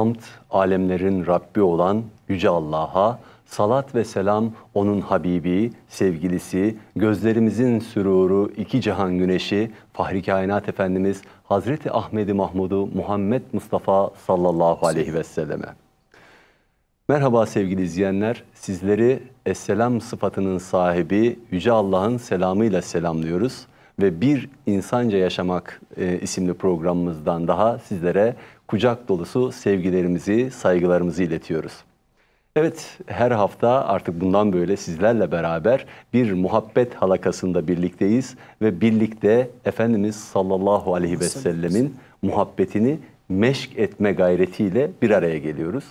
hamd alemlerin Rabbi olan Yüce Allah'a, salat ve selam onun Habibi, sevgilisi, gözlerimizin süruru, iki cihan güneşi, Fahri Kainat Efendimiz Hazreti Ahmedi Mahmudu Muhammed Mustafa sallallahu aleyhi ve selleme. Merhaba sevgili izleyenler, sizleri Esselam sıfatının sahibi Yüce Allah'ın selamıyla selamlıyoruz ve Bir İnsanca Yaşamak e, isimli programımızdan daha sizlere kucak dolusu sevgilerimizi, saygılarımızı iletiyoruz. Evet, her hafta artık bundan böyle sizlerle beraber bir muhabbet halakasında birlikteyiz ve birlikte Efendimiz sallallahu aleyhi ve sellemin muhabbetini meşk etme gayretiyle bir araya geliyoruz.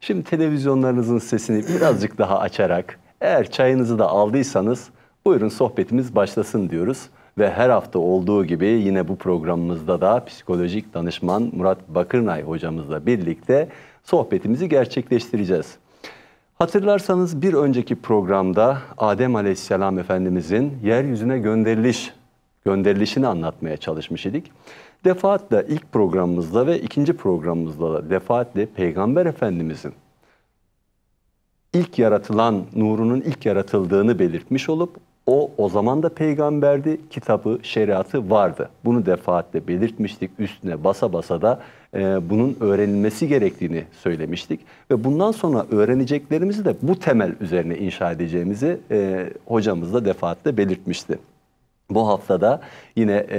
Şimdi televizyonlarınızın sesini birazcık daha açarak eğer çayınızı da aldıysanız buyurun sohbetimiz başlasın diyoruz. Ve her hafta olduğu gibi yine bu programımızda da psikolojik danışman Murat Bakırnay hocamızla birlikte sohbetimizi gerçekleştireceğiz. Hatırlarsanız bir önceki programda Adem Aleyhisselam Efendimizin yeryüzüne gönderiliş, gönderilişini anlatmaya çalışmış idik. Defaatle ilk programımızda ve ikinci programımızda da defaatle Peygamber Efendimizin ilk yaratılan nurunun ilk yaratıldığını belirtmiş olup o o zaman da peygamberdi, kitabı, şeriatı vardı. Bunu defaatle belirtmiştik, üstüne basa basa da e, bunun öğrenilmesi gerektiğini söylemiştik. Ve bundan sonra öğreneceklerimizi de bu temel üzerine inşa edeceğimizi e, hocamız da defaatle belirtmişti. Bu haftada yine e,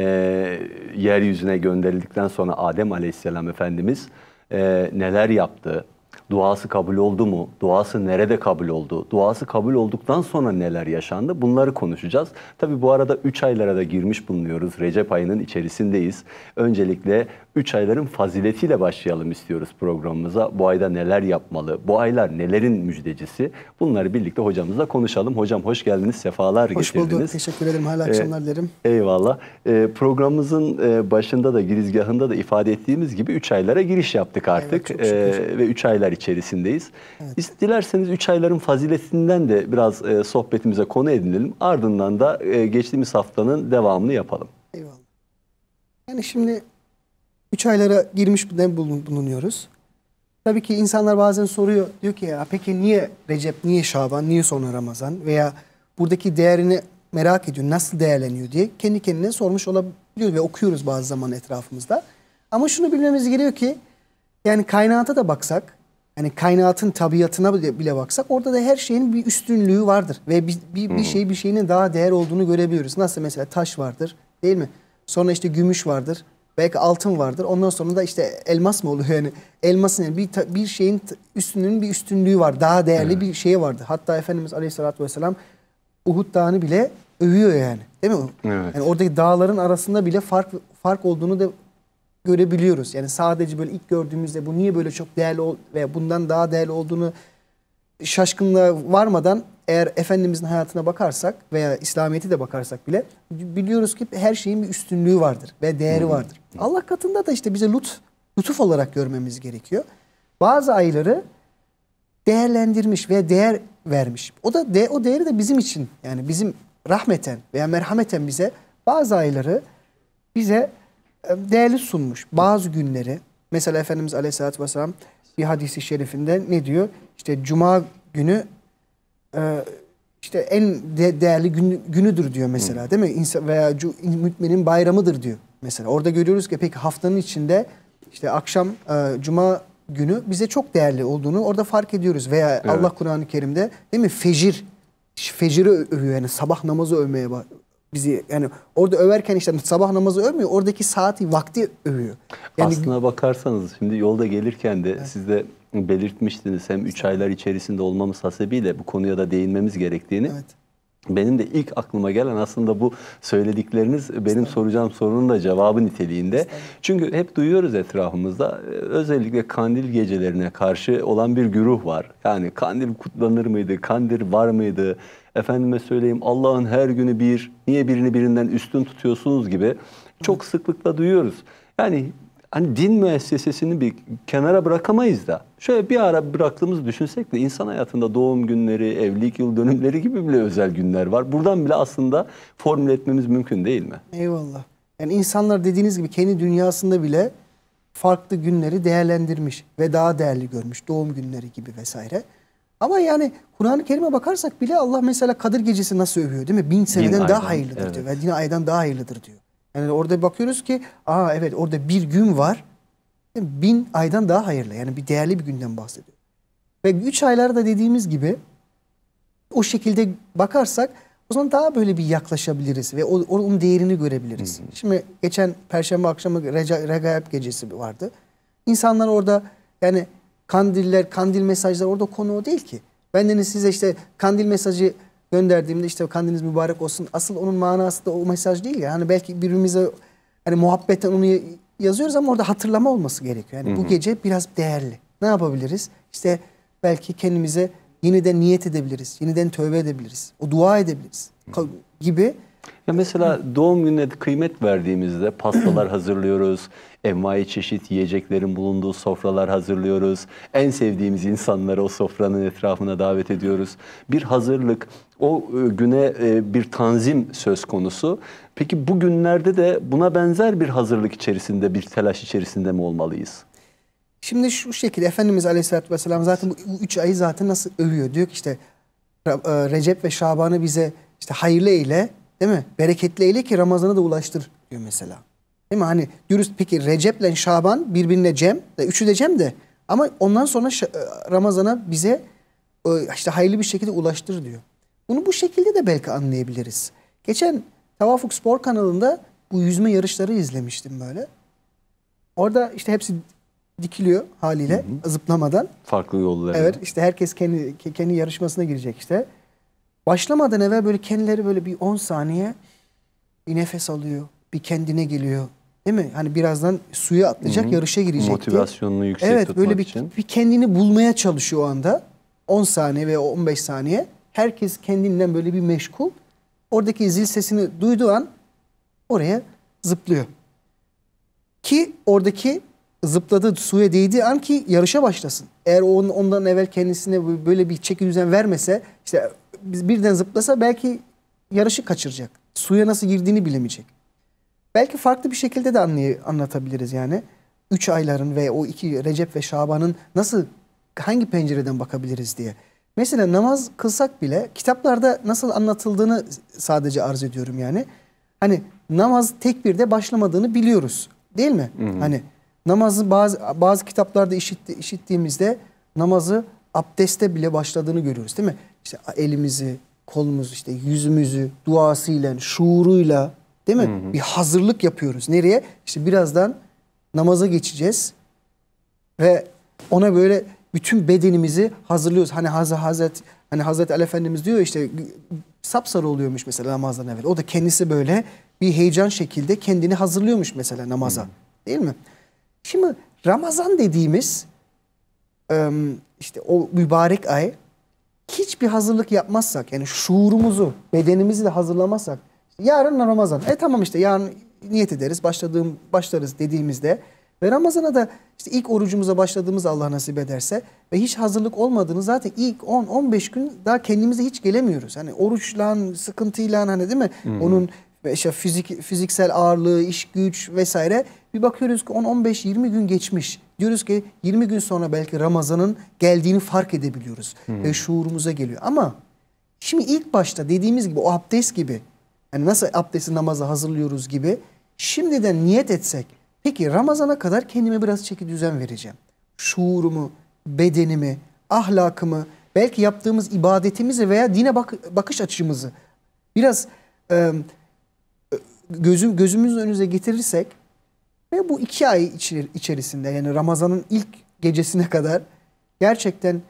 yeryüzüne gönderildikten sonra Adem Aleyhisselam Efendimiz e, neler yaptı, Duası kabul oldu mu? Duası nerede kabul oldu? Duası kabul olduktan sonra neler yaşandı? Bunları konuşacağız. Tabi bu arada 3 aylara da girmiş bulunuyoruz. Recep ayının içerisindeyiz. Öncelikle 3 ayların faziletiyle başlayalım istiyoruz programımıza. Bu ayda neler yapmalı, bu aylar nelerin müjdecisi bunları birlikte hocamızla konuşalım. Hocam hoş geldiniz, sefalar hoş getirdiniz. Hoş bulduk, teşekkür ederim, hala ee, akşamlar ee, dilerim. Eyvallah. Ee, programımızın e, başında da girizgahında da ifade ettiğimiz gibi 3 aylara giriş yaptık artık evet, ee, ve 3 aylar içerisindeyiz. Evet. Dilerseniz 3 ayların faziletinden de biraz e, sohbetimize konu edinelim. Ardından da e, geçtiğimiz haftanın devamını yapalım. Eyvallah. Yani şimdi 3 aylara girmiş bulunuyoruz. Tabii ki insanlar bazen soruyor. Diyor ki ya peki niye Recep, niye Şaban, niye sonra Ramazan veya buradaki değerini merak ediyor. Nasıl değerleniyor diye kendi kendine sormuş olabiliyor ve okuyoruz bazı zaman etrafımızda. Ama şunu bilmemiz gerekiyor ki yani kaynağata da baksak yani kainatın tabiatına bile baksak orada da her şeyin bir üstünlüğü vardır. Ve bir, bir, bir hmm. şey bir şeyinin daha değer olduğunu görebiliyoruz. Nasıl mesela taş vardır değil mi? Sonra işte gümüş vardır. Belki altın vardır. Ondan sonra da işte elmas mı oluyor yani? Elmasın yani bir, bir şeyin üstünün bir üstünlüğü var. Daha değerli evet. bir şey vardı. Hatta Efendimiz Aleyhisselatü Vesselam Uhud Dağı'nı bile övüyor yani. Değil mi? Evet. Yani oradaki dağların arasında bile fark fark olduğunu da görebiliyoruz. Yani sadece böyle ilk gördüğümüzde bu niye böyle çok değerli ol veya bundan daha değerli olduğunu şaşkınlığa varmadan eğer Efendimizin hayatına bakarsak veya İslamiyet'e de bakarsak bile biliyoruz ki her şeyin bir üstünlüğü vardır ve değeri vardır. Allah katında da işte bize lütf, lütuf olarak görmemiz gerekiyor. Bazı ayları değerlendirmiş ve değer vermiş. O da de, o değeri de bizim için yani bizim rahmeten veya merhameten bize bazı ayları bize e, değerli sunmuş. Bazı günleri mesela Efendimiz Aleyhisselatü Vesselam bir hadisi şerifinde ne diyor? İşte cuma günü e, işte en de değerli gün, günüdür diyor mesela değil mi? İnsan veya müminin bayramıdır diyor mesela. Orada görüyoruz ki peki haftanın içinde işte akşam e, cuma günü bize çok değerli olduğunu orada fark ediyoruz. Veya evet. Allah Kur'an-ı Kerim'de değil mi? Fecir feciri övüyor yani sabah namazı övmeye bizi yani orada överken işte sabah namazı övmüyor oradaki saati vakti övüyor. Yani, Aslına bakarsanız şimdi yolda gelirken de evet. siz de belirtmiştiniz hem 3 aylar içerisinde olmamız hasebiyle bu konuya da değinmemiz gerektiğini. Evet. Benim de ilk aklıma gelen aslında bu söyledikleriniz benim soracağım sorunun da cevabı niteliğinde. Çünkü hep duyuyoruz etrafımızda e, özellikle kandil gecelerine karşı olan bir güruh var. Yani kandil kutlanır mıydı, kandil var mıydı, efendime söyleyeyim Allah'ın her günü bir, niye birini birinden üstün tutuyorsunuz gibi çok sıklıkla duyuyoruz. Yani hani din müessesesini bir kenara bırakamayız da şöyle bir ara bıraktığımızı düşünsek de insan hayatında doğum günleri, evlilik yıl dönümleri gibi bile özel günler var. Buradan bile aslında formüle etmemiz mümkün değil mi? Eyvallah. Yani insanlar dediğiniz gibi kendi dünyasında bile farklı günleri değerlendirmiş ve daha değerli görmüş. Doğum günleri gibi vesaire. Ama yani Kur'an-ı Kerim'e bakarsak bile Allah mesela Kadir Gecesi nasıl övüyor değil mi? Bin seneden Bin daha hayırlıdır evet. diyor. Ve dini aydan daha hayırlıdır diyor. Yani orada bakıyoruz ki aa evet orada bir gün var. Bin aydan daha hayırlı. Yani bir değerli bir günden bahsediyor. Ve üç aylarda dediğimiz gibi o şekilde bakarsak o zaman daha böyle bir yaklaşabiliriz ve onun değerini görebiliriz. Hı hı. Şimdi geçen perşembe akşamı Regaib gecesi vardı. İnsanlar orada yani kandiller, kandil mesajlar orada konu o değil ki. Bendeniz size işte kandil mesajı gönderdiğimde işte kandiliniz mübarek olsun. Asıl onun manası da o mesaj değil ya. Hani belki birbirimize hani muhabbetten onu yazıyoruz ama orada hatırlama olması gerekiyor. Yani Hı-hı. bu gece biraz değerli. Ne yapabiliriz? İşte belki kendimize yeniden niyet edebiliriz. Yeniden tövbe edebiliriz. O dua edebiliriz. Hı-hı. Gibi ya mesela doğum gününe kıymet verdiğimizde pastalar hazırlıyoruz, envai çeşit yiyeceklerin bulunduğu sofralar hazırlıyoruz. En sevdiğimiz insanları o sofranın etrafına davet ediyoruz. Bir hazırlık, o e, güne e, bir tanzim söz konusu. Peki bu günlerde de buna benzer bir hazırlık içerisinde, bir telaş içerisinde mi olmalıyız? Şimdi şu şekilde Efendimiz Aleyhisselatü Vesselam zaten bu üç ayı zaten nasıl övüyor? Diyor ki işte e, Recep ve Şaban'ı bize işte hayırlı eyle, Değil mi? Bereketli eyle ki Ramazan'a da ulaştır diyor mesela. Değil mi? Hani dürüst peki Recep'le Şaban birbirine Cem. E, üçü de Cem de. Ama ondan sonra e, Ramazan'a bize e, işte hayırlı bir şekilde ulaştır diyor. Bunu bu şekilde de belki anlayabiliriz. Geçen Tavafuk Spor kanalında bu yüzme yarışları izlemiştim böyle. Orada işte hepsi dikiliyor haliyle hı hı. zıplamadan. Farklı yollara. Evet işte herkes kendi kendi yarışmasına girecek işte. Başlamadan evvel böyle kendileri böyle bir 10 saniye bir nefes alıyor. Bir kendine geliyor. Değil mi? Hani birazdan suya atlayacak, Hı -hı. yarışa girecek. Motivasyonunu yüksek evet, tutmak böyle bir, için. bir kendini bulmaya çalışıyor o anda. 10 saniye veya 15 saniye. Herkes kendinden böyle bir meşgul. Oradaki zil sesini duyduğu an oraya zıplıyor. Ki oradaki zıpladığı suya değdiği an ki yarışa başlasın. Eğer ondan evvel kendisine böyle bir çeki düzen vermese işte biz birden zıplasa belki yarışı kaçıracak. Suya nasıl girdiğini bilemeyecek. Belki farklı bir şekilde de anlay- anlatabiliriz yani. Üç ayların ve o iki Recep ve Şaban'ın nasıl hangi pencereden bakabiliriz diye. Mesela namaz kılsak bile kitaplarda nasıl anlatıldığını sadece arz ediyorum yani. Hani namaz tek tekbirde başlamadığını biliyoruz değil mi? Hı hı. Hani namazı bazı bazı kitaplarda işitti, işittiğimizde namazı abdeste bile başladığını görüyoruz değil mi? İşte elimizi, kolumuzu, işte yüzümüzü duasıyla, şuuruyla değil mi? Hı hı. Bir hazırlık yapıyoruz. Nereye? İşte birazdan namaza geçeceğiz ve ona böyle bütün bedenimizi hazırlıyoruz. Hani Hazret hani Hazreti Ali Efendimiz diyor işte sapsarı oluyormuş mesela namazdan evvel. O da kendisi böyle bir heyecan şekilde kendini hazırlıyormuş mesela namaza. Hı. Değil mi? Şimdi Ramazan dediğimiz işte o mübarek ay hiçbir hazırlık yapmazsak yani şuurumuzu, bedenimizi de hazırlamazsak yarın Ramazan. E tamam işte yarın niyet ederiz, başladığım başlarız dediğimizde ve Ramazan'a da işte ilk orucumuza başladığımız Allah nasip ederse ve hiç hazırlık olmadığını zaten ilk 10-15 gün daha kendimize hiç gelemiyoruz. Hani oruçla, sıkıntıyla hani değil mi? Hmm. Onun işte fizik, fiziksel ağırlığı, iş güç vesaire bir bakıyoruz ki 10-15-20 gün geçmiş. Diyoruz ki 20 gün sonra belki Ramazan'ın geldiğini fark edebiliyoruz. Hmm. Ve şuurumuza geliyor. Ama şimdi ilk başta dediğimiz gibi o abdest gibi yani nasıl abdesti namaza hazırlıyoruz gibi şimdiden niyet etsek peki Ramazan'a kadar kendime biraz çeki düzen vereceğim. Şuurumu, bedenimi, ahlakımı, belki yaptığımız ibadetimizi veya dine bak bakış açımızı biraz e, gözüm gözümüzün önünüze getirirsek ve bu iki ay içerisinde yani Ramazan'ın ilk gecesine kadar gerçekten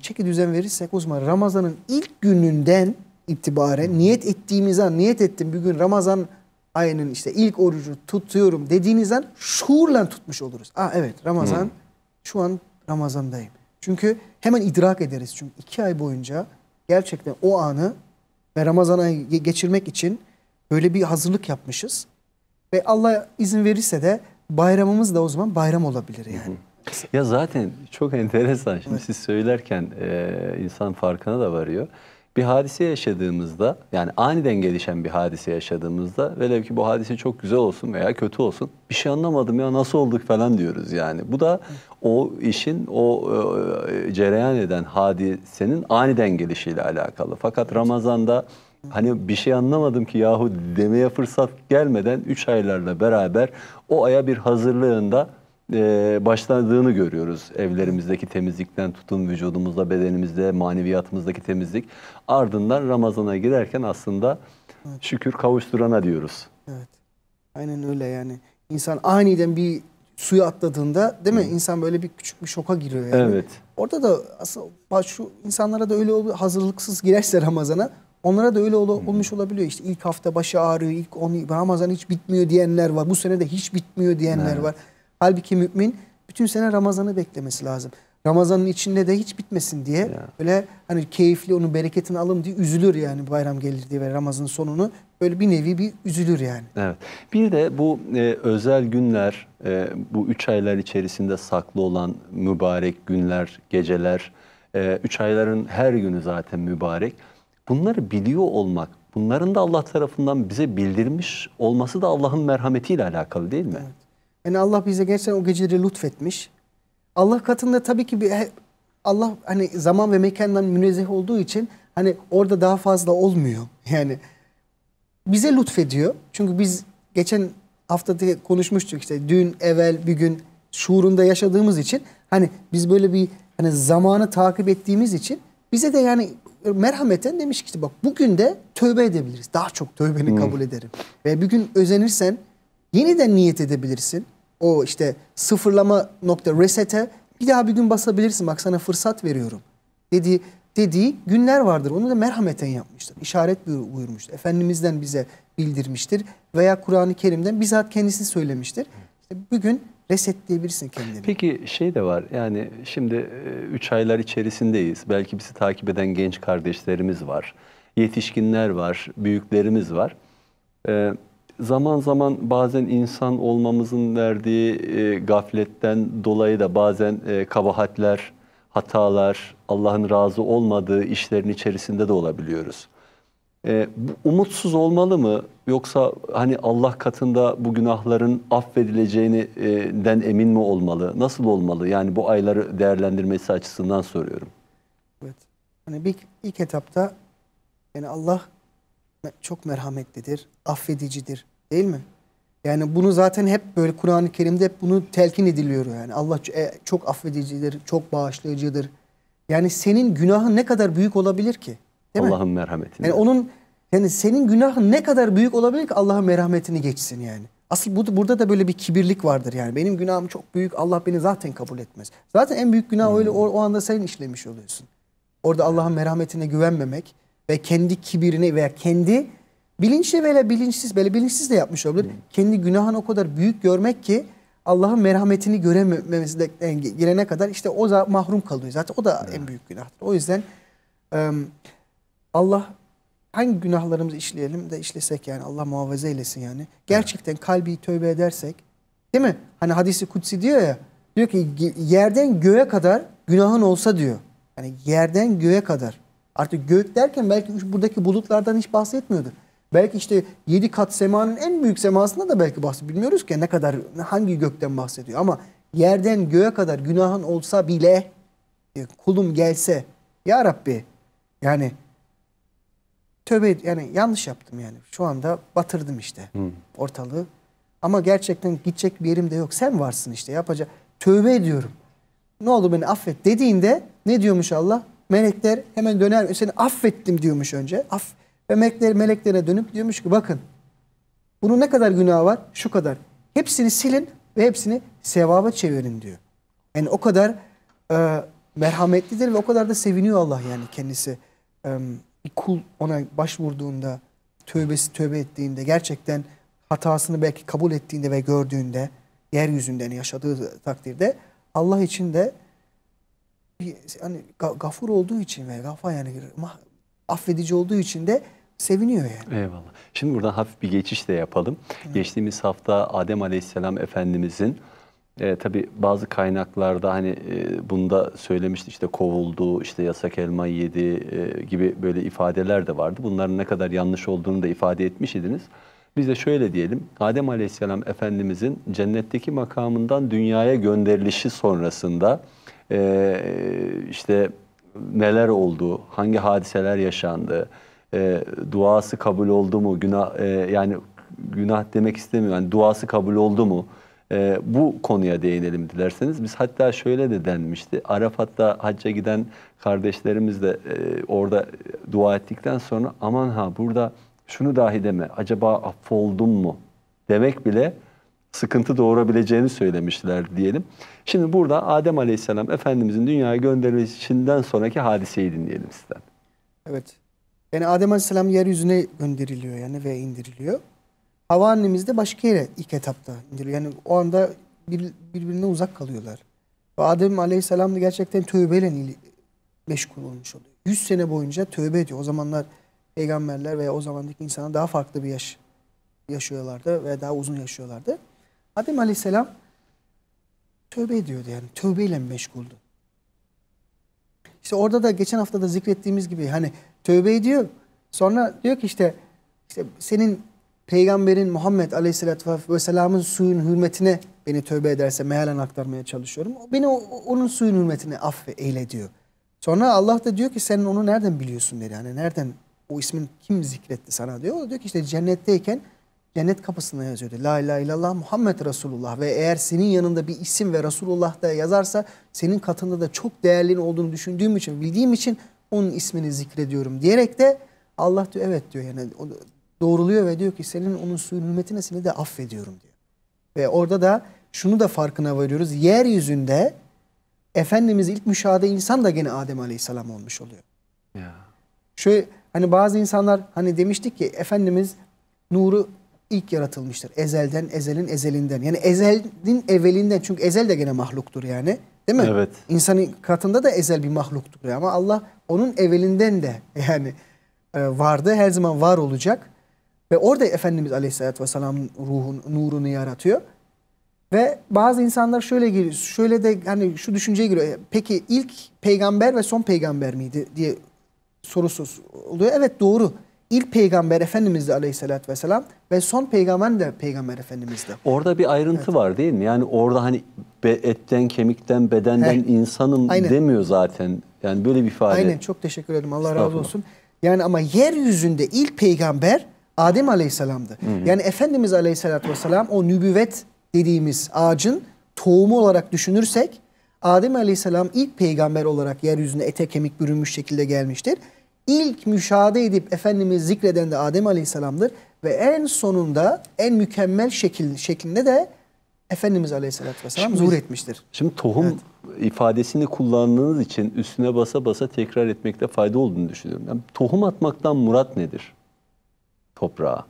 çeki düzen verirsek uzman Ramazan'ın ilk gününden itibaren niyet ettiğimiz an niyet ettim bir gün Ramazan ayının işte ilk orucu tutuyorum dediğiniz an şuurla tutmuş oluruz. Aa evet Ramazan Hı. Hmm. şu an Ramazan'dayım. Çünkü hemen idrak ederiz. Çünkü iki ay boyunca gerçekten o anı ve Ramazan ayı geçirmek için böyle bir hazırlık yapmışız. Ve Allah izin verirse de bayramımız da o zaman bayram olabilir yani. Hı hı. Ya zaten çok enteresan şimdi evet. siz söylerken e, insan farkına da varıyor. Bir hadise yaşadığımızda yani aniden gelişen bir hadise yaşadığımızda velev ki bu hadise çok güzel olsun veya kötü olsun bir şey anlamadım ya nasıl olduk falan diyoruz yani. Bu da o işin o e, cereyan eden hadisenin aniden gelişiyle alakalı. Fakat Ramazan'da hani bir şey anlamadım ki yahu demeye fırsat gelmeden 3 aylarla beraber o aya bir hazırlığında e, başladığını görüyoruz. Evlerimizdeki temizlikten tutun vücudumuzda, bedenimizde, maneviyatımızdaki temizlik. Ardından Ramazan'a girerken aslında evet. şükür kavuşturana diyoruz. Evet. Aynen öyle yani. İnsan aniden bir suya atladığında değil mi? Hı. İnsan böyle bir küçük bir şoka giriyor yani. Evet. Orada da aslında şu insanlara da öyle oluyor hazırlıksız girerse Ramazan'a Onlara da öyle ol, olmuş olabiliyor. İşte ilk hafta başı ağrıyor, ilk onu Ramazan hiç bitmiyor diyenler var. Bu sene de hiç bitmiyor diyenler evet. var. Halbuki mümin bütün sene Ramazan'ı beklemesi lazım. Ramazan'ın içinde de hiç bitmesin diye ya. böyle hani keyifli onun bereketini alım diye üzülür yani bayram gelir diye ve Ramazan'ın sonunu böyle bir nevi bir üzülür yani. Evet. Bir de bu e, özel günler, e, bu üç aylar içerisinde saklı olan mübarek günler, geceler, e, üç ayların her günü zaten mübarek. Bunları biliyor olmak, bunların da Allah tarafından bize bildirilmiş olması da Allah'ın merhametiyle alakalı değil mi? Evet. Yani Allah bize gerçekten o geceleri lütfetmiş. Allah katında tabii ki bir Allah hani zaman ve mekandan münezzeh olduğu için hani orada daha fazla olmuyor. Yani bize lütfediyor. Çünkü biz geçen haftada konuşmuştuk işte dün, evvel, bir gün şuurunda yaşadığımız için hani biz böyle bir hani zamanı takip ettiğimiz için bize de yani merhameten demiş ki işte bak bugün de tövbe edebiliriz. Daha çok tövbeni hmm. kabul ederim. Ve bir gün özenirsen yeniden niyet edebilirsin. O işte sıfırlama nokta resete bir daha bir gün basabilirsin. Bak sana fırsat veriyorum. Dedi dediği günler vardır. Onu da merhameten yapmıştır. İşaret buyurmuştur. Efendimiz'den bize bildirmiştir. Veya Kur'an-ı Kerim'den bizzat kendisi söylemiştir. İşte bugün resetleyebilirsin kendini. Peki şey de var yani şimdi 3 e, aylar içerisindeyiz. Belki bizi takip eden genç kardeşlerimiz var. Yetişkinler var, büyüklerimiz var. Ee, zaman zaman bazen insan olmamızın verdiği e, gafletten dolayı da bazen e, kabahatler, hatalar, Allah'ın razı olmadığı işlerin içerisinde de olabiliyoruz. E, umutsuz olmalı mı yoksa hani Allah katında bu günahların affedileceğinden emin mi olmalı? Nasıl olmalı? Yani bu ayları değerlendirmesi açısından soruyorum. Evet. Hani ilk, ilk etapta yani Allah çok merhametlidir, affedicidir değil mi? Yani bunu zaten hep böyle Kur'an-ı Kerim'de hep bunu telkin ediliyor yani. Allah e, çok affedicidir, çok bağışlayıcıdır. Yani senin günahın ne kadar büyük olabilir ki? Allah'ın merhametini. Yani onun yani senin günahın ne kadar büyük olabilir ki Allah'ın merhametini geçsin yani. Asıl bu, burada da böyle bir kibirlik vardır yani. Benim günahım çok büyük Allah beni zaten kabul etmez. Zaten en büyük günah hmm. öyle o, o anda sen işlemiş oluyorsun. Orada Allah'ın merhametine güvenmemek ve kendi kibirine veya kendi bilinçli veya bilinçsiz böyle bilinçsiz de yapmış olabilir. Hmm. Kendi günahını o kadar büyük görmek ki Allah'ın merhametini görememesine gelene kadar işte o da mahrum kalıyor. Zaten o da hmm. en büyük günahtır. O yüzden Allah hangi günahlarımızı işleyelim de işlesek yani Allah muhafaza eylesin yani. Gerçekten kalbi tövbe edersek değil mi? Hani hadisi kutsi diyor ya diyor ki yerden göğe kadar günahın olsa diyor. Yani yerden göğe kadar. Artık gök derken belki buradaki bulutlardan hiç bahsetmiyordu. Belki işte yedi kat semanın en büyük semasında da belki bahsediyor. Bilmiyoruz ki ne kadar hangi gökten bahsediyor ama yerden göğe kadar günahın olsa bile kulum gelse ya Rabbi yani tövbe yani yanlış yaptım yani. Şu anda batırdım işte hmm. ortalığı. Ama gerçekten gidecek bir yerim de yok. Sen varsın işte yapacak. Tövbe ediyorum. Ne olur beni affet dediğinde ne diyormuş Allah? Melekler hemen döner. Seni affettim diyormuş önce. aff ve melekler meleklere dönüp diyormuş ki bakın bunun ne kadar günahı var? Şu kadar. Hepsini silin ve hepsini sevaba çevirin diyor. Yani o kadar e, merhametlidir ve o kadar da seviniyor Allah yani kendisi. E, bir kul ona başvurduğunda, tövbesi tövbe ettiğinde, gerçekten hatasını belki kabul ettiğinde ve gördüğünde, yeryüzünden hani yaşadığı takdirde Allah için de bir yani gafur olduğu için ve gafa yani affedici olduğu için de seviniyor yani. Eyvallah. Şimdi buradan hafif bir geçiş de yapalım. Hı. Geçtiğimiz hafta Adem Aleyhisselam Efendimizin e, tabii bazı kaynaklarda hani e, bunda söylemişti işte kovuldu, işte yasak elma yedi e, gibi böyle ifadeler de vardı. Bunların ne kadar yanlış olduğunu da ifade etmiş idiniz. Biz de şöyle diyelim, Adem Aleyhisselam Efendimizin cennetteki makamından dünyaya gönderilişi sonrasında e, işte neler oldu, hangi hadiseler yaşandı, e, duası kabul oldu mu, günah e, yani günah demek istemiyorum, yani duası kabul oldu mu, e, bu konuya değinelim dilerseniz. Biz hatta şöyle de denmişti. Arafat'ta hacca giden kardeşlerimiz de e, orada dua ettikten sonra aman ha burada şunu dahi deme acaba affoldum mu demek bile sıkıntı doğurabileceğini söylemişler diyelim. Şimdi burada Adem Aleyhisselam Efendimizin dünyaya gönderilişinden sonraki hadiseyi dinleyelim sizden. Evet. Yani Adem Aleyhisselam yeryüzüne gönderiliyor yani ve indiriliyor. Havaalanemiz de başka yere ilk etapta indir. Yani o anda bir, birbirine uzak kalıyorlar. Ve Adem Aleyhisselam da gerçekten tövbeyle meşgul olmuş oluyor. 100 sene boyunca tövbe ediyor. O zamanlar peygamberler veya o zamandaki insanlar daha farklı bir yaş yaşıyorlardı ve daha uzun yaşıyorlardı. Adem Aleyhisselam tövbe ediyordu yani. Tövbeyle meşguldü. İşte orada da geçen hafta da zikrettiğimiz gibi hani tövbe ediyor. Sonra diyor ki işte, işte senin Peygamberin Muhammed Aleyhisselatü Vesselam'ın suyun hürmetine beni tövbe ederse mealen aktarmaya çalışıyorum. O Beni onun suyun hürmetine affe eyle diyor. Sonra Allah da diyor ki sen onu nereden biliyorsun diyor. Yani nereden o ismin kim zikretti sana diyor. O diyor ki işte cennetteyken cennet kapısına yazıyor La ilahe illallah Muhammed Resulullah ve eğer senin yanında bir isim ve Resulullah da yazarsa senin katında da çok değerli olduğunu düşündüğüm için bildiğim için onun ismini zikrediyorum diyerek de Allah diyor evet diyor yani doğruluyor ve diyor ki senin onun suyun hürmetine seni de affediyorum diyor. Ve orada da şunu da farkına varıyoruz. Yeryüzünde Efendimiz ilk müşahede insan da gene Adem Aleyhisselam olmuş oluyor. Ya. Şöyle hani bazı insanlar hani demiştik ki Efendimiz nuru ilk yaratılmıştır. Ezelden, ezelin ezelinden. Yani ezelin evvelinden. Çünkü ezel de gene mahluktur yani. Değil mi? Evet. İnsanın katında da ezel bir mahluktur. Ama Allah onun evvelinden de yani e, vardı. Her zaman var olacak. Ve orada Efendimiz Aleyhisselatü Vesselam'ın ruhun nurunu yaratıyor. Ve bazı insanlar şöyle giriyor, şöyle de hani şu düşünceye giriyor. E, peki ilk peygamber ve son peygamber miydi diye sorusu oluyor. Evet doğru. İlk peygamber Efendimiz'di aleyhissalatü vesselam ve son peygamber de peygamber Efendimiz'di. Orada bir ayrıntı evet. var değil mi? Yani orada hani etten, kemikten, bedenden He. insanım Aynen. demiyor zaten. Yani böyle bir ifade. Aynen çok teşekkür ederim Allah razı olsun. Yani ama yeryüzünde ilk peygamber Adem Aleyhisselam'dı. Hı Yani Efendimiz Aleyhisselatü Vesselam o nübüvvet dediğimiz ağacın tohumu olarak düşünürsek Adem Aleyhisselam ilk peygamber olarak yeryüzüne ete kemik bürünmüş şekilde gelmiştir. İlk müşahede edip Efendimiz zikreden de Adem Aleyhisselam'dır. Ve en sonunda en mükemmel şekil, şeklinde de Efendimiz Aleyhisselatü Vesselam şimdi, zuhur etmiştir. Şimdi tohum evet. ifadesini kullandığınız için üstüne basa basa tekrar etmekte fayda olduğunu düşünüyorum. Yani tohum atmaktan murat nedir? toprağa.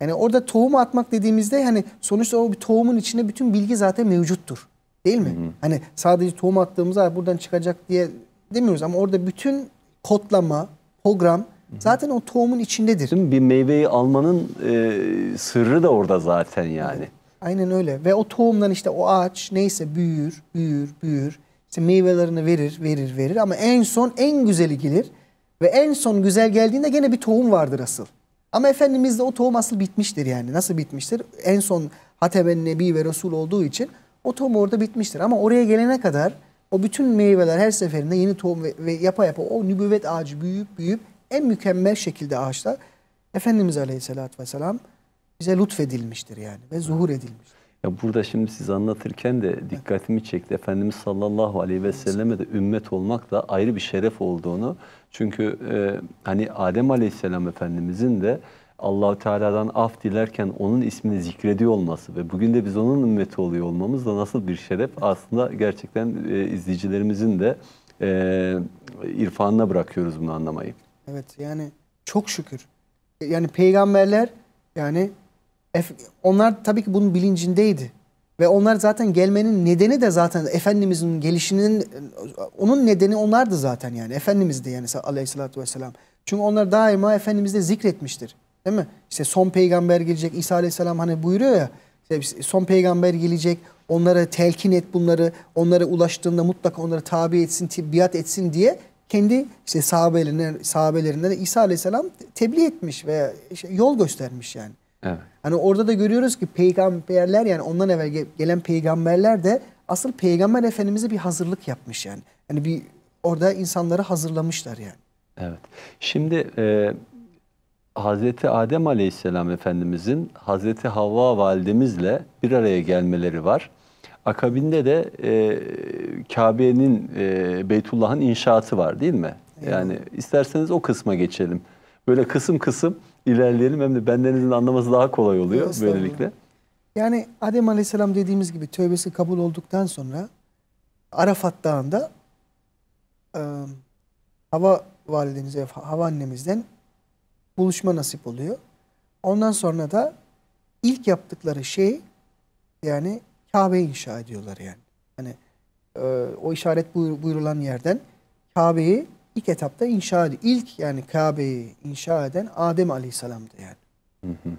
Yani orada tohum atmak dediğimizde hani sonuçta o bir tohumun içinde bütün bilgi zaten mevcuttur. Değil mi? Hı hı. Hani sadece tohum attığımızda buradan çıkacak diye demiyoruz ama orada bütün kodlama, program zaten o tohumun içindedir. Değil Bir meyveyi almanın e, sırrı da orada zaten yani. Aynen öyle ve o tohumdan işte o ağaç neyse büyür, büyür, büyür. İşte meyvelerini verir, verir, verir ama en son en güzeli gelir ve en son güzel geldiğinde gene bir tohum vardır asıl. Ama Efendimiz'de o tohum asıl bitmiştir yani. Nasıl bitmiştir? En son Hatemen Nebi ve Resul olduğu için o tohum orada bitmiştir. Ama oraya gelene kadar o bütün meyveler her seferinde yeni tohum ve, ve yapa yapa o nübüvvet ağacı büyüyüp büyüyüp en mükemmel şekilde ağaçta Efendimiz Aleyhisselatü Vesselam bize lütfedilmiştir yani ve zuhur edilmiş. Ya burada şimdi siz anlatırken de dikkatimi çekti. Efendimiz sallallahu aleyhi ve selleme de ümmet olmak da ayrı bir şeref olduğunu. Çünkü e, hani Adem aleyhisselam Efendimizin de allah Teala'dan af dilerken onun ismini zikrediyor olması ve bugün de biz onun ümmeti oluyor olmamız da nasıl bir şeref. Aslında gerçekten e, izleyicilerimizin de e, irfanına bırakıyoruz bunu anlamayı. Evet yani çok şükür. Yani peygamberler yani onlar tabii ki bunun bilincindeydi. Ve onlar zaten gelmenin nedeni de zaten Efendimizin gelişinin onun nedeni onlardı zaten yani. Efendimiz de yani aleyhissalatü vesselam. Çünkü onlar daima de zikretmiştir. Değil mi? İşte son peygamber gelecek İsa aleyhisselam hani buyuruyor ya. Işte son peygamber gelecek onlara telkin et bunları onlara ulaştığında mutlaka onlara tabi etsin biat etsin diye kendi işte sahabelerine, sahabelerine de İsa aleyhisselam tebliğ etmiş veya işte yol göstermiş yani. Evet. Hani orada da görüyoruz ki peygamberler yani ondan evvel gelen peygamberler de asıl peygamber efendimize bir hazırlık yapmış yani. Hani bir orada insanları hazırlamışlar yani. Evet. Şimdi e, Hazreti Adem Aleyhisselam Efendimizin Hazreti Havva validemizle bir araya gelmeleri var. Akabinde de e, Kabe'nin, e, Beytullah'ın inşaatı var değil mi? Yani isterseniz o kısma geçelim. Böyle kısım kısım ilerleyelim hem de bendenizin anlaması daha kolay oluyor evet, böylelikle. Yani Adem Aleyhisselam dediğimiz gibi tövbesi kabul olduktan sonra Arafat Dağı'nda e, hava validemize, hava annemizden buluşma nasip oluyor. Ondan sonra da ilk yaptıkları şey yani Kabe inşa ediyorlar yani. Hani e, o işaret buyurulan yerden Kabe'yi ilk etapta inşa edildi. İlk yani Kabe'yi inşa eden Adem Aleyhisselam'dı yani. Hı hı.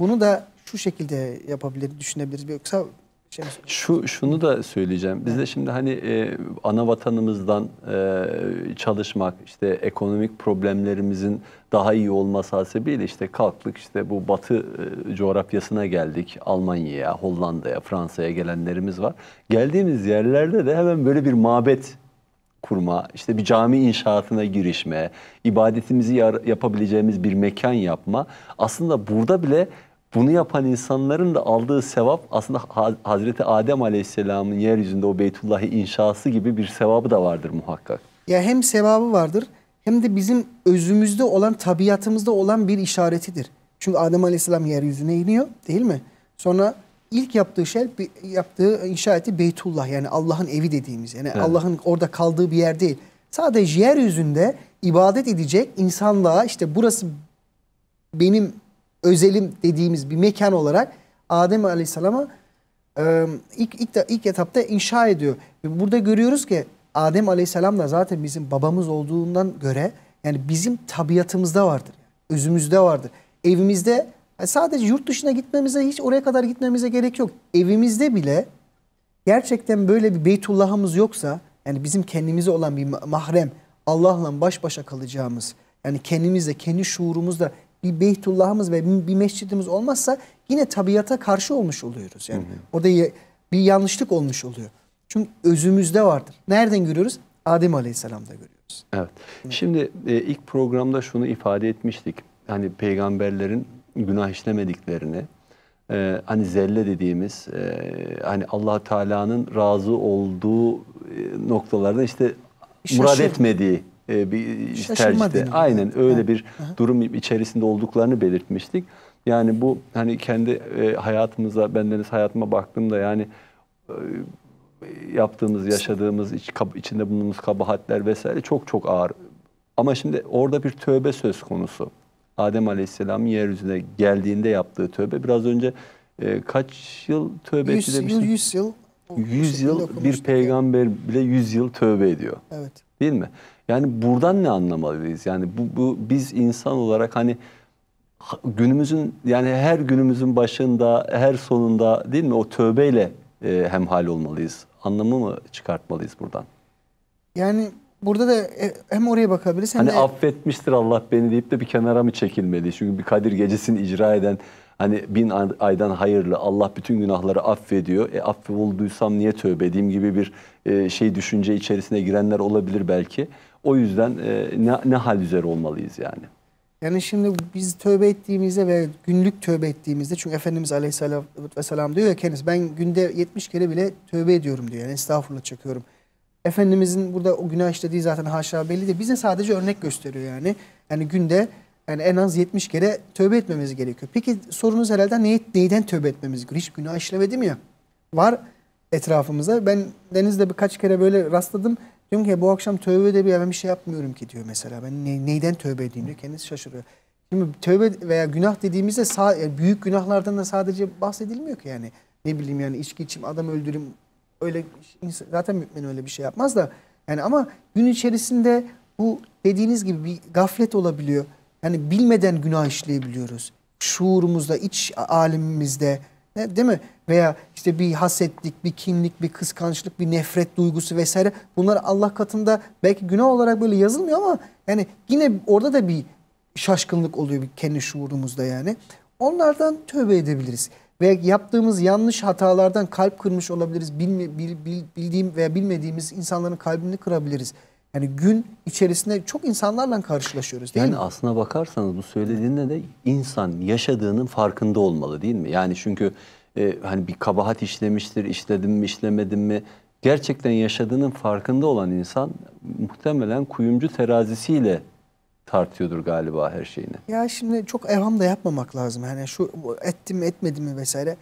Bunu da şu şekilde yapabilir, düşünebiliriz. Yoksa şey şu şunu da söyleyeceğim. Biz de şimdi hani e, ana vatanımızdan e, çalışmak, işte ekonomik problemlerimizin daha iyi olması hasebiyle işte kalktık işte bu batı e, coğrafyasına geldik. Almanya'ya, Hollanda'ya, Fransa'ya gelenlerimiz var. Geldiğimiz yerlerde de hemen böyle bir mabet kurma, işte bir cami inşaatına girişme, ibadetimizi yapabileceğimiz bir mekan yapma. Aslında burada bile bunu yapan insanların da aldığı sevap aslında Hazreti Adem Aleyhisselam'ın yeryüzünde o Beytullah'ı inşası gibi bir sevabı da vardır muhakkak. Ya hem sevabı vardır hem de bizim özümüzde olan, tabiatımızda olan bir işaretidir. Çünkü Adem Aleyhisselam yeryüzüne iniyor değil mi? Sonra İlk yaptığı şey yaptığı inşaatı Beytullah yani Allah'ın evi dediğimiz yani evet. Allah'ın orada kaldığı bir yer değil. Sadece yeryüzünde ibadet edecek insanlığa işte burası benim özelim dediğimiz bir mekan olarak Adem Aleyhisselam'a e, ilk, ilk, ilk etapta inşa ediyor. burada görüyoruz ki Adem Aleyhisselam da zaten bizim babamız olduğundan göre yani bizim tabiatımızda vardır. Özümüzde vardır. Evimizde sadece yurt dışına gitmemize hiç oraya kadar gitmemize gerek yok. Evimizde bile gerçekten böyle bir Beytullah'ımız yoksa yani bizim kendimize olan bir mahrem Allah'la baş başa kalacağımız yani kendimizle kendi şuurumuzla bir Beytullah'ımız ve bir mescidimiz olmazsa yine tabiata karşı olmuş oluyoruz. Yani hı hı. orada bir yanlışlık olmuş oluyor. Çünkü özümüzde vardır. Nereden görüyoruz? Adem Aleyhisselam'da görüyoruz. Evet. Şimdi e, ilk programda şunu ifade etmiştik. Hani peygamberlerin günah işlemediklerini, e, hani zelle dediğimiz, e, hani allah Teala'nın razı olduğu e, noktalarda işte Şaşır. murad etmediği e, bir Şaşırma tercihte. Aynen öyle ha. bir ha. durum içerisinde olduklarını belirtmiştik. Yani bu hani kendi e, hayatımıza, bendeniz hayatıma baktığımda yani e, yaptığımız, yaşadığımız, iç, içinde bulunduğumuz kabahatler vesaire çok çok ağır. Ama şimdi orada bir tövbe söz konusu. Adem Aleyhisselam'ın yeryüzüne geldiğinde yaptığı tövbe. Biraz önce e, kaç yıl tövbe etti demiştin? 100 yıl. 100 yıl şey, bir peygamber yani. bile 100 yıl tövbe ediyor. Evet. Değil mi? Yani buradan ne anlamalıyız? Yani bu, bu biz insan olarak hani günümüzün yani her günümüzün başında, her sonunda değil mi o tövbeyle e, hemhal olmalıyız. Anlamı mı çıkartmalıyız buradan? Yani Burada da e, hem oraya bakabiliriz hem hani de... affetmiştir Allah beni deyip de bir kenara mı çekilmeli? Çünkü bir Kadir gecesini icra eden hani bin aydan hayırlı Allah bütün günahları affediyor. E affolduysam niye tövbe edeyim gibi bir e, şey düşünce içerisine girenler olabilir belki. O yüzden e, ne, ne hal üzere olmalıyız yani? Yani şimdi biz tövbe ettiğimizde ve günlük tövbe ettiğimizde çünkü Efendimiz Aleyhisselam diyor ya kendisi ben günde 70 kere bile tövbe ediyorum diyor. Yani estağfurullah çekiyorum. Efendimizin burada o günah işlediği zaten haşa belli de bize sadece örnek gösteriyor yani. Yani günde yani en az 70 kere tövbe etmemiz gerekiyor. Peki sorunuz herhalde neye, neyden tövbe etmemiz gerekiyor? Hiç günah işlemedim ya. Var etrafımızda. Ben denizde birkaç kere böyle rastladım. Diyorum ki bu akşam tövbe de bir ben bir şey yapmıyorum ki diyor mesela. Ben ne, neyden tövbe edeyim diyor. Kendisi şaşırıyor. Şimdi tövbe veya günah dediğimizde büyük günahlardan da sadece bahsedilmiyor ki yani. Ne bileyim yani içki içim adam öldürüm öyle zaten mümin öyle bir şey yapmaz da yani ama gün içerisinde bu dediğiniz gibi bir gaflet olabiliyor. Yani bilmeden günah işleyebiliyoruz. Şuurumuzda, iç alimimizde e, değil mi? Veya işte bir hasetlik, bir kimlik bir kıskançlık, bir nefret duygusu vesaire. Bunlar Allah katında belki günah olarak böyle yazılmıyor ama yani yine orada da bir şaşkınlık oluyor bir kendi şuurumuzda yani. Onlardan tövbe edebiliriz ve yaptığımız yanlış hatalardan kalp kırmış olabiliriz. Bilmi, bil, bil, bildiğim veya bilmediğimiz insanların kalbini kırabiliriz. Yani gün içerisinde çok insanlarla karşılaşıyoruz değil yani mi? Yani aslına bakarsanız bu söylediğinde de insan yaşadığının farkında olmalı değil mi? Yani çünkü e, hani bir kabahat işlemiştir, işledim mi işlemedim mi gerçekten yaşadığının farkında olan insan muhtemelen kuyumcu terazisiyle tartıyordur galiba her şeyini. Ya şimdi çok evham da yapmamak lazım. Yani şu ettim mi etmedim mi vesaire.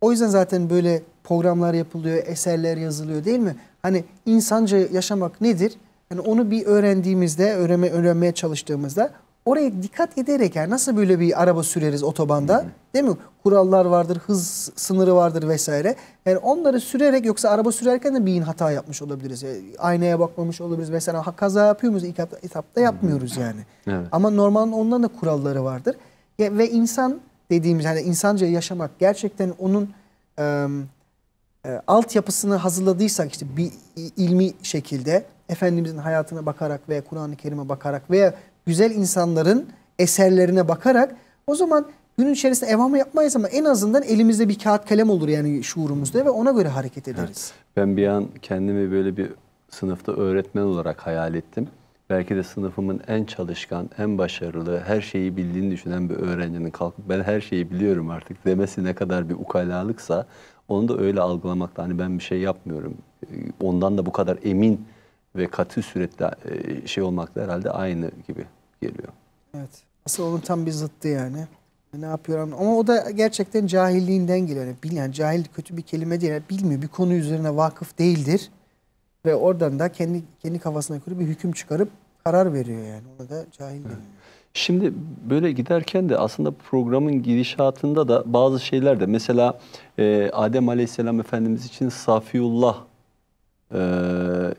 O yüzden zaten böyle programlar yapılıyor, eserler yazılıyor değil mi? Hani insanca yaşamak nedir? Hani onu bir öğrendiğimizde, öğrenme, öğrenmeye çalıştığımızda oraya dikkat ederek yani nasıl böyle bir araba süreriz otobanda hı hı. değil mi? Kurallar vardır, hız sınırı vardır vesaire. Yani onları sürerek yoksa araba sürerken de bir hata yapmış olabiliriz. Yani aynaya bakmamış olabiliriz vesaire. Ha kaza yapıyor muyuz? İlk etapta yapmıyoruz yani. Evet. Ama normal onların da kuralları vardır. Ya, ve insan dediğimiz yani insanca yaşamak gerçekten onun ıı, e, altyapısını hazırladıysak işte bir ilmi şekilde Efendimizin hayatına bakarak veya Kur'an-ı Kerim'e bakarak veya güzel insanların eserlerine bakarak o zaman günün içerisinde evhamı yapmayız ama en azından elimizde bir kağıt kalem olur yani şuurumuzda ve ona göre hareket ederiz. Evet. Ben bir an kendimi böyle bir sınıfta öğretmen olarak hayal ettim. Belki de sınıfımın en çalışkan, en başarılı, her şeyi bildiğini düşünen bir öğrencinin kalkıp ben her şeyi biliyorum artık demesi ne kadar bir ukalalıksa onu da öyle algılamakta hani ben bir şey yapmıyorum. E, ondan da bu kadar emin ve katı suretle e, şey olmakla herhalde aynı gibi geliyor. Evet. Aslında onun tam bir zıttı yani. E, ne yapıyor ama o da gerçekten cahilliğinden geliyor. Yani, bil, yani cahil kötü bir kelime değil. Yani bilmiyor bir konu üzerine vakıf değildir. Ve oradan da kendi kendi kafasına göre bir hüküm çıkarıp karar veriyor yani. Ona da cahil evet. deniyor. Şimdi böyle giderken de aslında programın girişatında da bazı şeyler de mesela e, Adem Aleyhisselam Efendimiz için Safiullah e,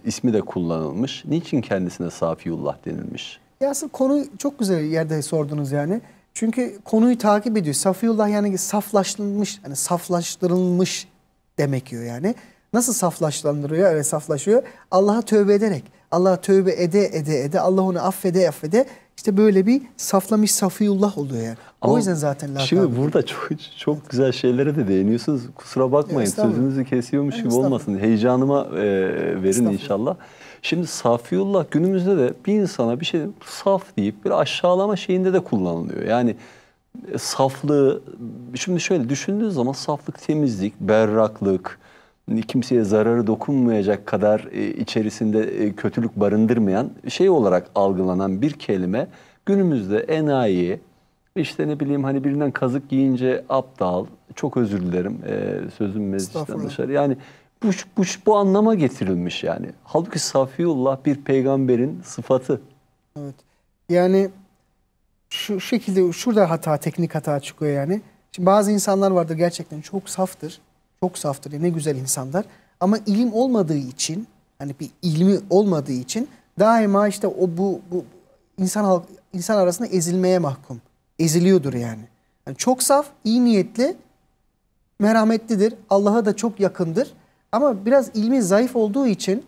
ismi de kullanılmış. Niçin kendisine Safiullah denilmiş? Ya aslında konu çok güzel yerde sordunuz yani. Çünkü konuyu takip ediyor. Safiullah yani saflaştırılmış, yani saflaştırılmış demek diyor yani. Nasıl saflaştırılıyor? öyle saflaşıyor? Allah'a tövbe ederek. Allah'a tövbe ede ede ede, Allah onu affede affede işte böyle bir saflamış Safiullah oluyor yani. Ama o yüzden zaten lakabı. Şimdi burada çok çok güzel şeylere de değiniyorsunuz. Kusura bakmayın evet, sözünüzü kesiyormuş evet, gibi olmasın. Heyecanıma e, verin inşallah. Şimdi Safiullah günümüzde de bir insana bir şey saf deyip bir aşağılama şeyinde de kullanılıyor. Yani e, saflığı, şimdi şöyle düşündüğün zaman saflık, temizlik, berraklık, kimseye zararı dokunmayacak kadar e, içerisinde e, kötülük barındırmayan şey olarak algılanan bir kelime günümüzde enayi, işte ne bileyim hani birinden kazık yiyince aptal, çok özür dilerim e, sözüm meclisten dışarı. Yani bu, bu, bu anlama getirilmiş yani. Halbuki Safiullah bir peygamberin sıfatı. Evet. Yani şu şekilde şurada hata, teknik hata çıkıyor yani. Şimdi bazı insanlar vardır gerçekten çok saftır çok saftır, ne güzel insanlar. Ama ilim olmadığı için, hani bir ilmi olmadığı için daima işte o bu, bu insan halk, insan arasında ezilmeye mahkum. Eziliyordur yani. yani. Çok saf, iyi niyetli, merhametlidir. Allah'a da çok yakındır. Ama biraz ilmi zayıf olduğu için,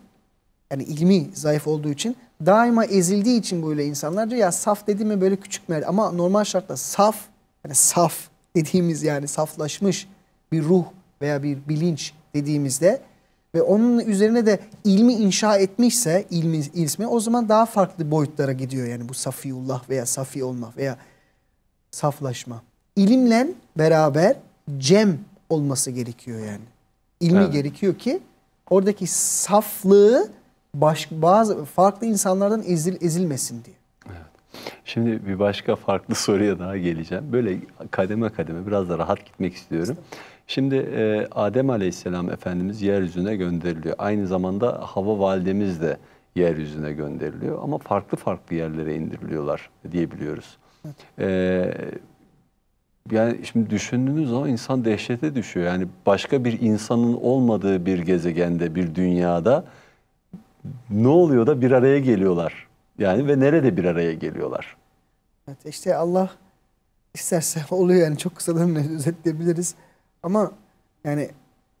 yani ilmi zayıf olduğu için daima ezildiği için böyle insanlarca ya saf dedi mi böyle küçük mer ama normal şartla saf yani saf dediğimiz yani saflaşmış bir ruh veya bir bilinç dediğimizde ve onun üzerine de ilmi inşa etmişse ilmi ismi o zaman daha farklı boyutlara gidiyor yani bu safiullah veya safi olma veya saflaşma. İlimle beraber cem olması gerekiyor yani. İlmi evet. gerekiyor ki oradaki saflığı baş, bazı farklı insanlardan ezil, ezilmesin diye. Şimdi bir başka farklı soruya daha geleceğim. Böyle kademe kademe biraz da rahat gitmek istiyorum. Kesinlikle. Şimdi e, Adem Aleyhisselam Efendimiz yeryüzüne gönderiliyor. Aynı zamanda Hava Validemiz de yeryüzüne gönderiliyor ama farklı farklı yerlere indiriliyorlar diyebiliyoruz. Evet. E, yani şimdi düşündüğünüz zaman insan dehşete düşüyor. Yani başka bir insanın olmadığı bir gezegende, bir dünyada ne oluyor da bir araya geliyorlar? Yani ve nerede bir araya geliyorlar? Evet işte Allah isterse oluyor yani çok kısa dönemle özetleyebiliriz. Ama yani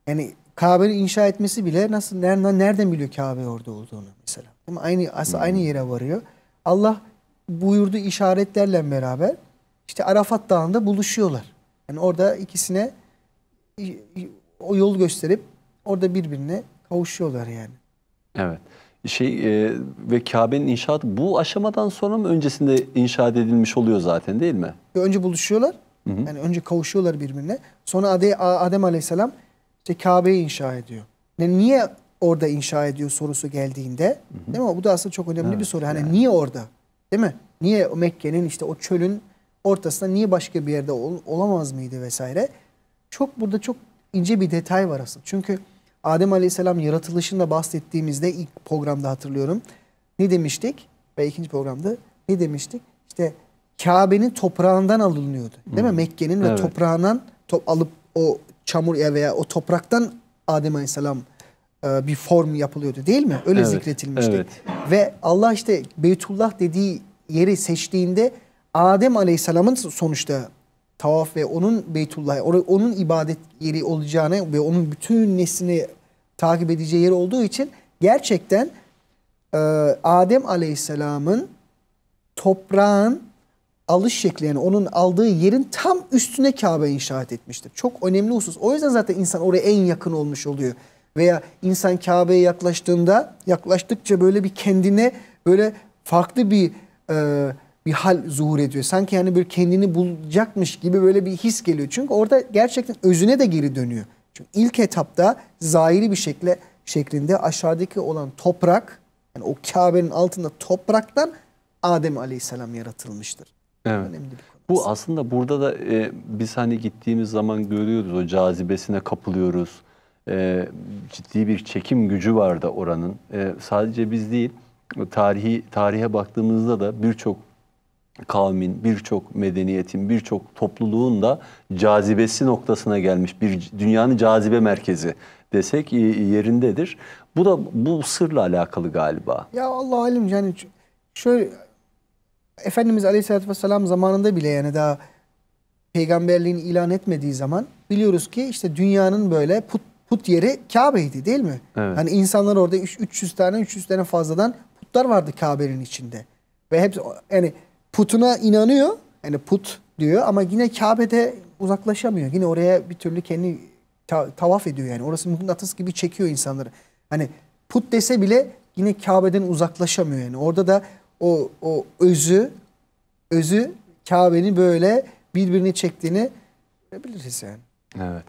yani Kabe'yi inşa etmesi bile nasıl nereden nereden biliyor Kabe orada olduğunu mesela. Ama aynı aslında hmm. aynı yere varıyor. Allah buyurduğu işaretlerle beraber işte Arafat Dağı'nda buluşuyorlar. Yani orada ikisine o yol gösterip orada birbirine kavuşuyorlar yani. Evet. Şey e, ve Kabe'nin inşaat bu aşamadan sonra mı öncesinde inşaat edilmiş oluyor zaten değil mi? Önce buluşuyorlar. Hı hı. Yani önce kavuşuyorlar birbirine. Sonra Adem Aleyhisselam işte Kabe'yi inşa ediyor. Yani niye orada inşa ediyor sorusu geldiğinde hı hı. değil mi? Bu da aslında çok önemli evet, bir soru. Hani yani. niye orada? Değil mi? Niye Mekke'nin işte o çölün ortasında niye başka bir yerde ol, olamaz mıydı vesaire? Çok burada çok ince bir detay var aslında. Çünkü Adem Aleyhisselam yaratılışında bahsettiğimizde ilk programda hatırlıyorum. Ne demiştik? Ve ikinci programda ne demiştik? İşte Kabe'nin toprağından alınıyordu. Değil hmm. mi? Mekke'nin evet. ve toprağından top alıp o çamur ya veya o topraktan Adem Aleyhisselam e, bir form yapılıyordu değil mi? Öyle evet. zikretilmişti. Evet. Ve Allah işte Beytullah dediği yeri seçtiğinde Adem Aleyhisselam'ın sonuçta tavaf ve onun Beytullah, onun ibadet yeri olacağını ve onun bütün neslini takip edeceği yer olduğu için gerçekten e, Adem Aleyhisselam'ın toprağın alış şekli yani onun aldığı yerin tam üstüne Kabe inşaat etmiştir. Çok önemli husus. O yüzden zaten insan oraya en yakın olmuş oluyor. Veya insan Kabe'ye yaklaştığında, yaklaştıkça böyle bir kendine böyle farklı bir e, bir hal zuhur ediyor. Sanki yani bir kendini bulacakmış gibi böyle bir his geliyor. Çünkü orada gerçekten özüne de geri dönüyor. Çünkü ilk etapta zahiri bir şekle şeklinde aşağıdaki olan toprak, yani o Kabe'nin altında topraktan Adem Aleyhisselam yaratılmıştır. Evet. Önemli bir konu. Bu aslında burada da e, biz hani gittiğimiz zaman görüyoruz o cazibesine kapılıyoruz. E, ciddi bir çekim gücü var da oranın. E, sadece biz değil tarihi tarihe baktığımızda da birçok kavmin, birçok medeniyetin, birçok topluluğun da cazibesi noktasına gelmiş bir dünyanın cazibe merkezi desek e, yerindedir. Bu da bu sırla alakalı galiba. Ya Allah alim yani şöyle Efendimiz Aleyhisselatü Vesselam zamanında bile yani daha peygamberliğini ilan etmediği zaman biliyoruz ki işte dünyanın böyle put, put yeri Kabe'ydi değil mi? Evet. Hani insanlar orada 300 tane 300 tane fazladan putlar vardı Kabe'nin içinde. Ve hepsi yani putuna inanıyor. Yani put diyor ama yine Kabe'de uzaklaşamıyor. Yine oraya bir türlü kendi tavaf ediyor yani. Orası mıknatıs gibi çekiyor insanları. Hani put dese bile yine Kabe'den uzaklaşamıyor yani. Orada da o, o özü özü Kabe'nin böyle birbirini çektiğini görebiliriz yani. Evet.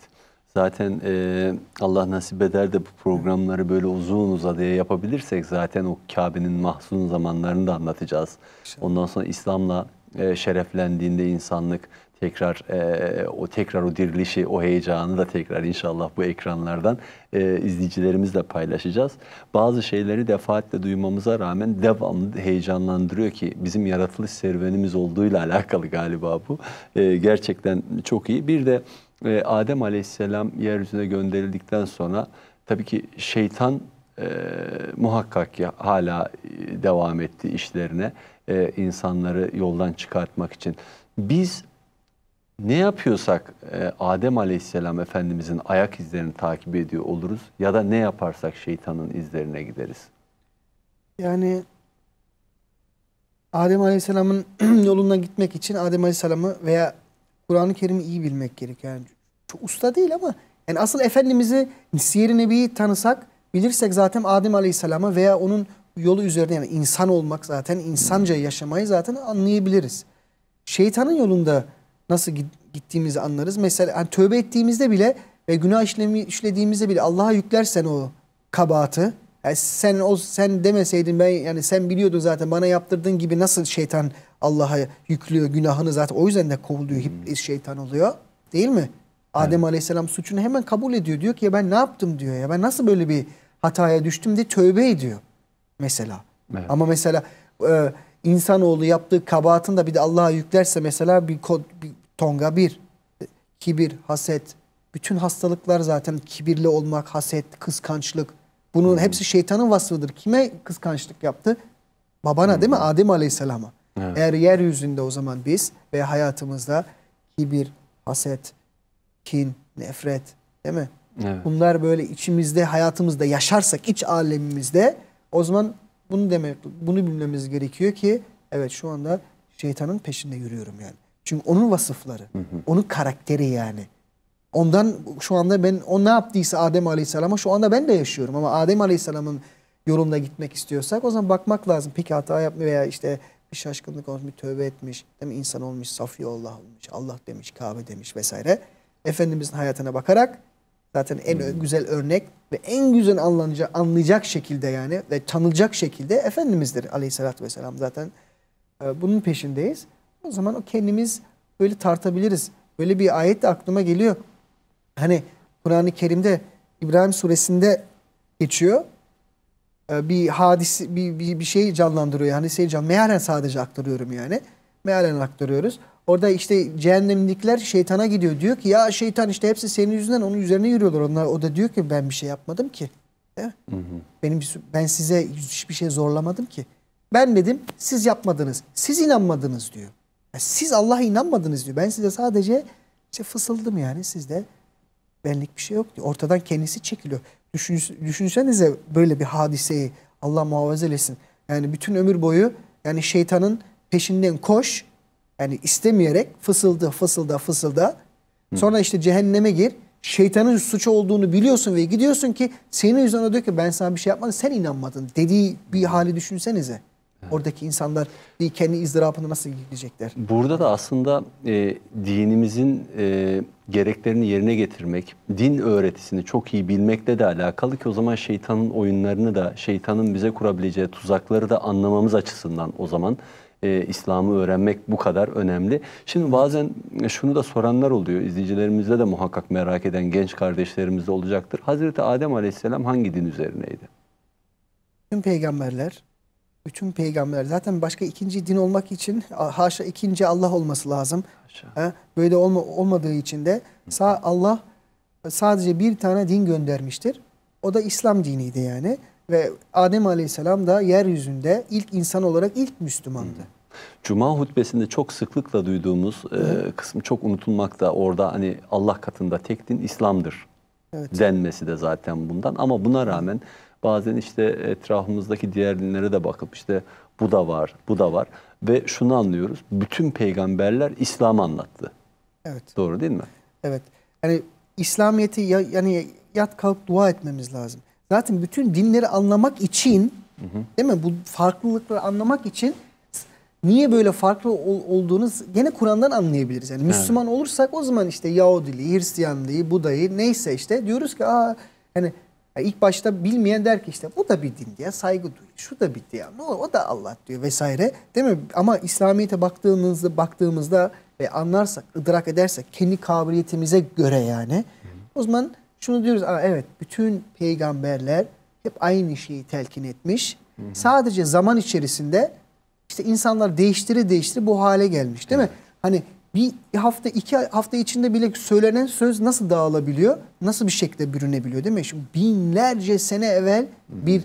Zaten e, Allah nasip eder de bu programları böyle uzun uzadıya yapabilirsek zaten o Kabe'nin mahzun zamanlarını da anlatacağız. Ondan sonra İslam'la e, şereflendiğinde insanlık tekrar e, o tekrar o dirilişi, o heyecanı da tekrar inşallah bu ekranlardan e, izleyicilerimizle paylaşacağız. Bazı şeyleri defaatle duymamıza rağmen devamlı heyecanlandırıyor ki bizim yaratılış serüvenimiz olduğuyla alakalı galiba bu. E, gerçekten çok iyi. Bir de e, Adem Aleyhisselam yeryüzüne gönderildikten sonra tabii ki şeytan e, muhakkak ya hala e, devam etti işlerine e, insanları yoldan çıkartmak için. Biz ne yapıyorsak e, Adem Aleyhisselam Efendimizin ayak izlerini takip ediyor oluruz ya da ne yaparsak şeytanın izlerine gideriz. Yani Adem Aleyhisselam'ın yoluna gitmek için Adem Aleyhisselam'ı veya Kur'an-ı Kerim'i iyi bilmek gerekiyor. Yani çok usta değil ama yani asıl Efendimiz'i Siyer-i Nebi'yi tanısak, bilirsek zaten Adem Aleyhisselam'a veya onun yolu üzerine yani insan olmak zaten, insanca yaşamayı zaten anlayabiliriz. Şeytanın yolunda nasıl gittiğimizi anlarız. Mesela yani tövbe ettiğimizde bile ve günah işlemi, işlediğimizde bile Allah'a yüklersen o kabahati yani sen o sen demeseydin ben yani sen biliyordun zaten bana yaptırdığın gibi nasıl şeytan Allah'a yüklüyor günahını zaten o yüzden de kovuluyor hmm. şeytan oluyor değil mi? Adem evet. Aleyhisselam suçunu hemen kabul ediyor. Diyor ki ya ben ne yaptım diyor ya ben nasıl böyle bir hataya düştüm diye tövbe ediyor mesela. Evet. Ama mesela e, insanoğlu yaptığı kabahatın da bir de Allah'a yüklerse mesela bir, bir Tonga bir. Kibir, haset. Bütün hastalıklar zaten kibirli olmak, haset, kıskançlık. Bunun hmm. hepsi şeytanın vasfıdır. Kime kıskançlık yaptı? Babana hmm. değil mi? Hmm. Adem Aleyhisselam'a. Evet. Eğer yeryüzünde o zaman biz ve hayatımızda kibir, haset, kin, nefret değil mi? Evet. Bunlar böyle içimizde, hayatımızda yaşarsak, iç alemimizde o zaman bunu demek, bunu bilmemiz gerekiyor ki evet şu anda şeytanın peşinde yürüyorum yani. Çünkü onun vasıfları, hı hı. onun karakteri yani. Ondan şu anda ben o ne yaptıysa Adem Aleyhisselam'a şu anda ben de yaşıyorum. Ama Adem Aleyhisselam'ın yolunda gitmek istiyorsak o zaman bakmak lazım. Peki hata yapmıyor veya işte bir şaşkınlık olmuş, bir tövbe etmiş, değil mi? insan olmuş, safi Allah olmuş, Allah demiş, Kabe demiş vesaire. Efendimizin hayatına bakarak zaten en hmm. güzel örnek ve en güzel anlanacak, anlayacak şekilde yani ve tanılacak şekilde Efendimiz'dir aleyhissalatü vesselam zaten. Ee, bunun peşindeyiz. O zaman o kendimiz böyle tartabiliriz. Böyle bir ayet de aklıma geliyor. Hani Kur'an-ı Kerim'de İbrahim suresinde geçiyor. Ee, bir hadisi, bir, bir, bir şey canlandırıyor. Yani şey can, mealen sadece aktarıyorum yani. Mealen aktarıyoruz. Orada işte cehennemlikler şeytana gidiyor. Diyor ki ya şeytan işte hepsi senin yüzünden onun üzerine yürüyorlar. Onlar, o da diyor ki ben bir şey yapmadım ki. Hı hı. Benim, ben size hiçbir şey zorlamadım ki. Ben dedim siz yapmadınız. Siz inanmadınız diyor siz Allah'a inanmadınız diyor. Ben size sadece işte fısıldım yani sizde benlik bir şey yok diyor. Ortadan kendisi çekiliyor. Düşün, düşünsenize böyle bir hadiseyi Allah muhafaza eylesin. Yani bütün ömür boyu yani şeytanın peşinden koş. Yani istemeyerek fısıldı fısılda fısılda. Sonra işte cehenneme gir. Şeytanın suçu olduğunu biliyorsun ve gidiyorsun ki senin yüzüne diyor ki ben sana bir şey yapmadım sen inanmadın dediği bir hali düşünsenize. Oradaki insanlar kendi izdırabını nasıl gidecekler? Burada da aslında e, dinimizin e, gereklerini yerine getirmek, din öğretisini çok iyi bilmekle de alakalı ki o zaman şeytanın oyunlarını da, şeytanın bize kurabileceği tuzakları da anlamamız açısından o zaman e, İslam'ı öğrenmek bu kadar önemli. Şimdi bazen şunu da soranlar oluyor. İzleyicilerimizde de muhakkak merak eden genç kardeşlerimizde olacaktır. Hazreti Adem Aleyhisselam hangi din üzerineydi? Tüm peygamberler bütün peygamberler zaten başka ikinci din olmak için haşa ikinci Allah olması lazım. Ha? Böyle olma, olmadığı için de sağ Allah e, sadece bir tane din göndermiştir. O da İslam diniydi yani ve Adem Aleyhisselam da yeryüzünde ilk insan olarak ilk Müslümandı. Hı. Cuma hutbesinde çok sıklıkla duyduğumuz e, kısım çok unutulmakta. Orada hani Allah katında tek din İslam'dır evet. denmesi de zaten bundan ama buna rağmen Hı bazen işte etrafımızdaki diğer dinlere de bakıp işte bu da var, bu da var ve şunu anlıyoruz. Bütün peygamberler İslam anlattı. Evet. Doğru değil mi? Evet. Yani İslamiyeti ya, yani yat kalk dua etmemiz lazım. Zaten bütün dinleri anlamak için hı hı. değil mi? Bu farklılıkları anlamak için niye böyle farklı ol, olduğunu gene Kur'an'dan anlayabiliriz. Yani Müslüman evet. olursak o zaman işte Yahudiliği, Hristiyanlığı, Budayı neyse işte diyoruz ki aa hani. Yani ilk başta bilmeyen der ki işte bu da bir din diye saygı duyuyor. Şu da bir diye ne olur o da Allah diyor vesaire. Değil mi? Ama İslamiyet'e baktığımızda baktığımızda ve anlarsak, idrak edersek kendi kabiliyetimize göre yani. O zaman şunu diyoruz. evet bütün peygamberler hep aynı şeyi telkin etmiş. Hı hı. Sadece zaman içerisinde işte insanlar değiştire değiştire bu hale gelmiş değil mi? Hani bir hafta iki hafta içinde bile söylenen söz nasıl dağılabiliyor? Nasıl bir şekilde bürünebiliyor değil mi? Şimdi binlerce sene evvel bir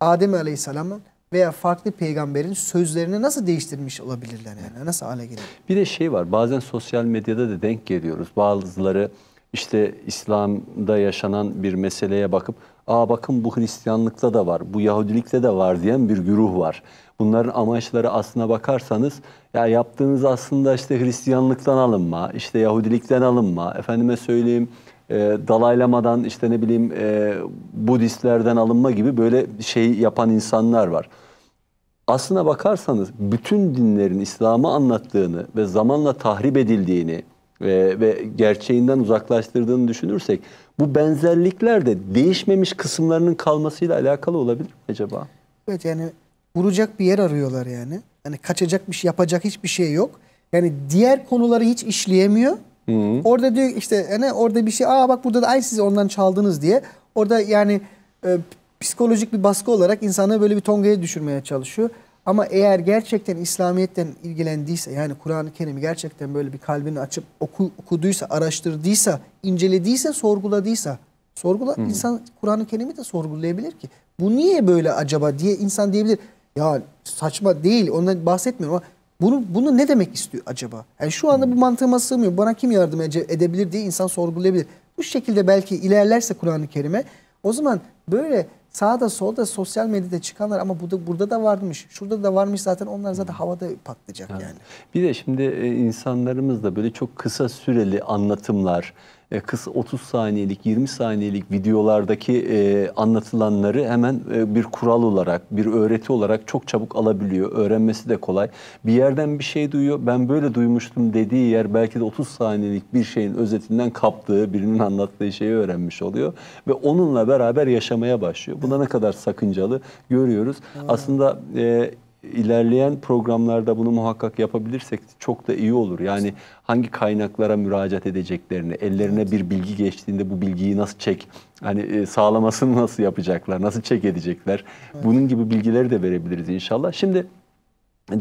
Adem Aleyhisselam'ın veya farklı peygamberin sözlerini nasıl değiştirmiş olabilirler yani? Nasıl hale gelir? Bir de şey var bazen sosyal medyada da denk geliyoruz. Bazıları işte İslam'da yaşanan bir meseleye bakıp aa bakın bu Hristiyanlıkta da var, bu Yahudilikte de var diyen bir güruh var. Bunların amaçları aslına bakarsanız ya yaptığınız aslında işte Hristiyanlıktan alınma, işte Yahudilikten alınma, efendime söyleyeyim e, dalaylamadan işte ne bileyim e, Budistlerden alınma gibi böyle şey yapan insanlar var. Aslına bakarsanız bütün dinlerin İslam'ı anlattığını ve zamanla tahrip edildiğini, ve, ve gerçeğinden uzaklaştırdığını düşünürsek bu benzerlikler de değişmemiş kısımlarının kalmasıyla alakalı olabilir mi acaba? Evet yani vuracak bir yer arıyorlar yani. Yani kaçacak bir şey yapacak hiçbir şey yok. Yani diğer konuları hiç işleyemiyor. Hı -hı. Orada diyor işte hani orada bir şey aa bak burada da aynı siz ondan çaldınız diye. Orada yani e, psikolojik bir baskı olarak insanı böyle bir tongaya düşürmeye çalışıyor. Ama eğer gerçekten İslamiyet'ten ilgilendiyse yani Kur'an-ı Kerim'i gerçekten böyle bir kalbini açıp oku, okuduysa, araştırdıysa, incelediyse, sorguladıysa sorgula hmm. insan Kur'an-ı Kerim'i de sorgulayabilir ki. Bu niye böyle acaba diye insan diyebilir. Ya saçma değil ondan bahsetmiyorum ama bunu, bunu ne demek istiyor acaba? Yani şu anda bu mantığıma sığmıyor. Bana kim yardım edebilir diye insan sorgulayabilir. Bu şekilde belki ilerlerse Kur'an-ı Kerim'e o zaman böyle sağda solda sosyal medyada çıkanlar ama burada, burada da varmış, şurada da varmış zaten onlar zaten havada patlayacak yani. yani. Bir de şimdi e, insanlarımız da böyle çok kısa süreli anlatımlar, e, kısa 30 saniyelik 20 saniyelik videolardaki e, anlatılanları hemen e, bir kural olarak bir öğreti olarak çok çabuk alabiliyor. Öğrenmesi de kolay. Bir yerden bir şey duyuyor. Ben böyle duymuştum dediği yer belki de 30 saniyelik bir şeyin özetinden kaptığı birinin anlattığı şeyi öğrenmiş oluyor ve onunla beraber yaşamaya başlıyor. Buna ne kadar sakıncalı görüyoruz. Hmm. Aslında e, ilerleyen programlarda bunu muhakkak yapabilirsek çok da iyi olur. Yani hangi kaynaklara müracaat edeceklerini, ellerine bir bilgi geçtiğinde bu bilgiyi nasıl çek, hani e, sağlamasını nasıl yapacaklar, nasıl çek edecekler. Bunun gibi bilgileri de verebiliriz inşallah. Şimdi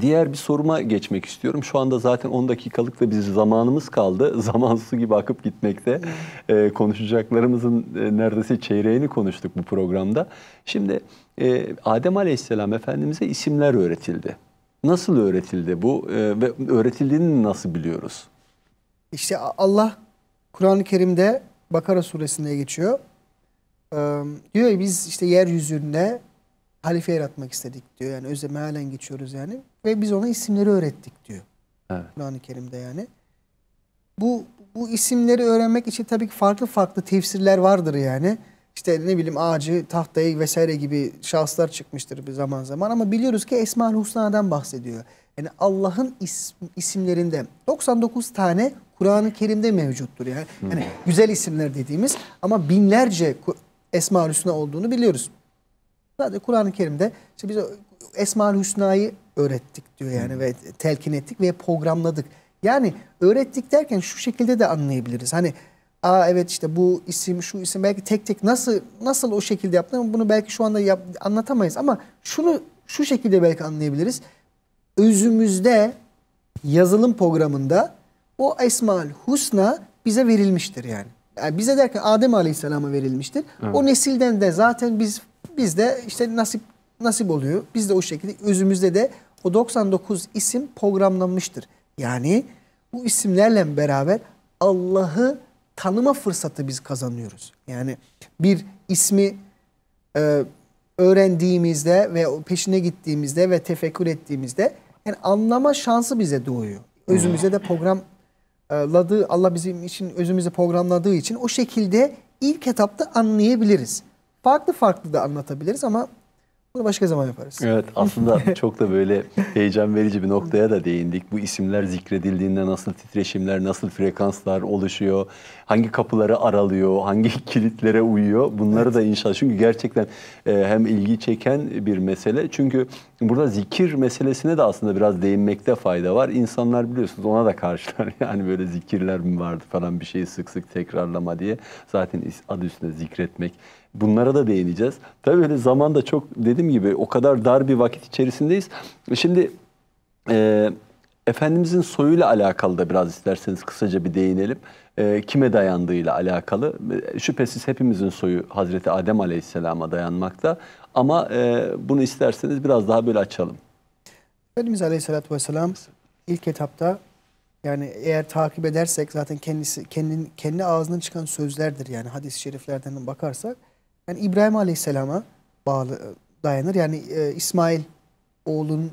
Diğer bir soruma geçmek istiyorum. Şu anda zaten 10 dakikalık da bir zamanımız kaldı. Zaman su gibi akıp gitmekte. E, konuşacaklarımızın e, neredeyse çeyreğini konuştuk bu programda. Şimdi e, Adem Aleyhisselam Efendimiz'e isimler öğretildi. Nasıl öğretildi bu e, ve öğretildiğini nasıl biliyoruz? İşte Allah Kur'an-ı Kerim'de Bakara suresinde geçiyor. Ee, diyor ya biz işte yeryüzünde halife yaratmak istedik diyor. Yani özleme halen geçiyoruz yani. Ve biz ona isimleri öğrettik diyor. Evet. Kur'an-ı Kerim'de yani. Bu, bu isimleri öğrenmek için tabii ki farklı farklı tefsirler vardır yani işte ne bileyim ağacı, tahtayı vesaire gibi şahıslar çıkmıştır bir zaman zaman ama biliyoruz ki Esma-ül Husna'dan bahsediyor. Yani Allah'ın isim, isimlerinde 99 tane Kur'an-ı Kerim'de mevcuttur. Yani, hmm. yani güzel isimler dediğimiz ama binlerce Esma-ül Hüsna olduğunu biliyoruz. Zaten Kur'an-ı Kerim'de işte biz Esma-ül Hüsna'yı öğrettik diyor yani hmm. ve telkin ettik ve programladık. Yani öğrettik derken şu şekilde de anlayabiliriz. Hani Aa evet işte bu isim şu isim belki tek tek nasıl nasıl o şekilde yaptın bunu belki şu anda yap, anlatamayız ama şunu şu şekilde belki anlayabiliriz. Özümüzde yazılım programında o Esmaül Husna bize verilmiştir yani. yani bize derken Adem Aleyhisselam'a verilmiştir. Evet. O nesilden de zaten biz bizde işte nasip nasip oluyor. Biz de o şekilde özümüzde de o 99 isim programlanmıştır. Yani bu isimlerle beraber Allah'ı tanıma fırsatı biz kazanıyoruz. Yani bir ismi e, öğrendiğimizde ve peşine gittiğimizde ve tefekkür ettiğimizde yani anlama şansı bize doğuyor. Özümüze de programladığı, Allah bizim için özümüze programladığı için o şekilde ilk etapta anlayabiliriz. Farklı farklı da anlatabiliriz ama bunu başka zaman yaparız. Evet aslında çok da böyle heyecan verici bir noktaya da değindik. Bu isimler zikredildiğinde nasıl titreşimler, nasıl frekanslar oluşuyor, hangi kapıları aralıyor, hangi kilitlere uyuyor bunları evet. da inşallah. Çünkü gerçekten e, hem ilgi çeken bir mesele. Çünkü burada zikir meselesine de aslında biraz değinmekte fayda var. İnsanlar biliyorsunuz ona da karşılar. Yani böyle zikirler mi vardı falan bir şeyi sık sık tekrarlama diye. Zaten adı üstünde zikretmek Bunlara da değineceğiz. Tabii öyle zamanda çok dediğim gibi o kadar dar bir vakit içerisindeyiz. Şimdi e, Efendimizin soyuyla alakalı da biraz isterseniz kısaca bir değinelim. E, kime dayandığıyla alakalı. E, şüphesiz hepimizin soyu Hazreti Adem Aleyhisselam'a dayanmakta. Ama e, bunu isterseniz biraz daha böyle açalım. Efendimiz Aleyhisselatü Vesselam ilk etapta yani eğer takip edersek zaten kendisi kendin, kendi ağzından çıkan sözlerdir yani hadis-i şeriflerden bakarsak yani İbrahim Aleyhisselam'a bağlı dayanır. Yani e, İsmail oğlun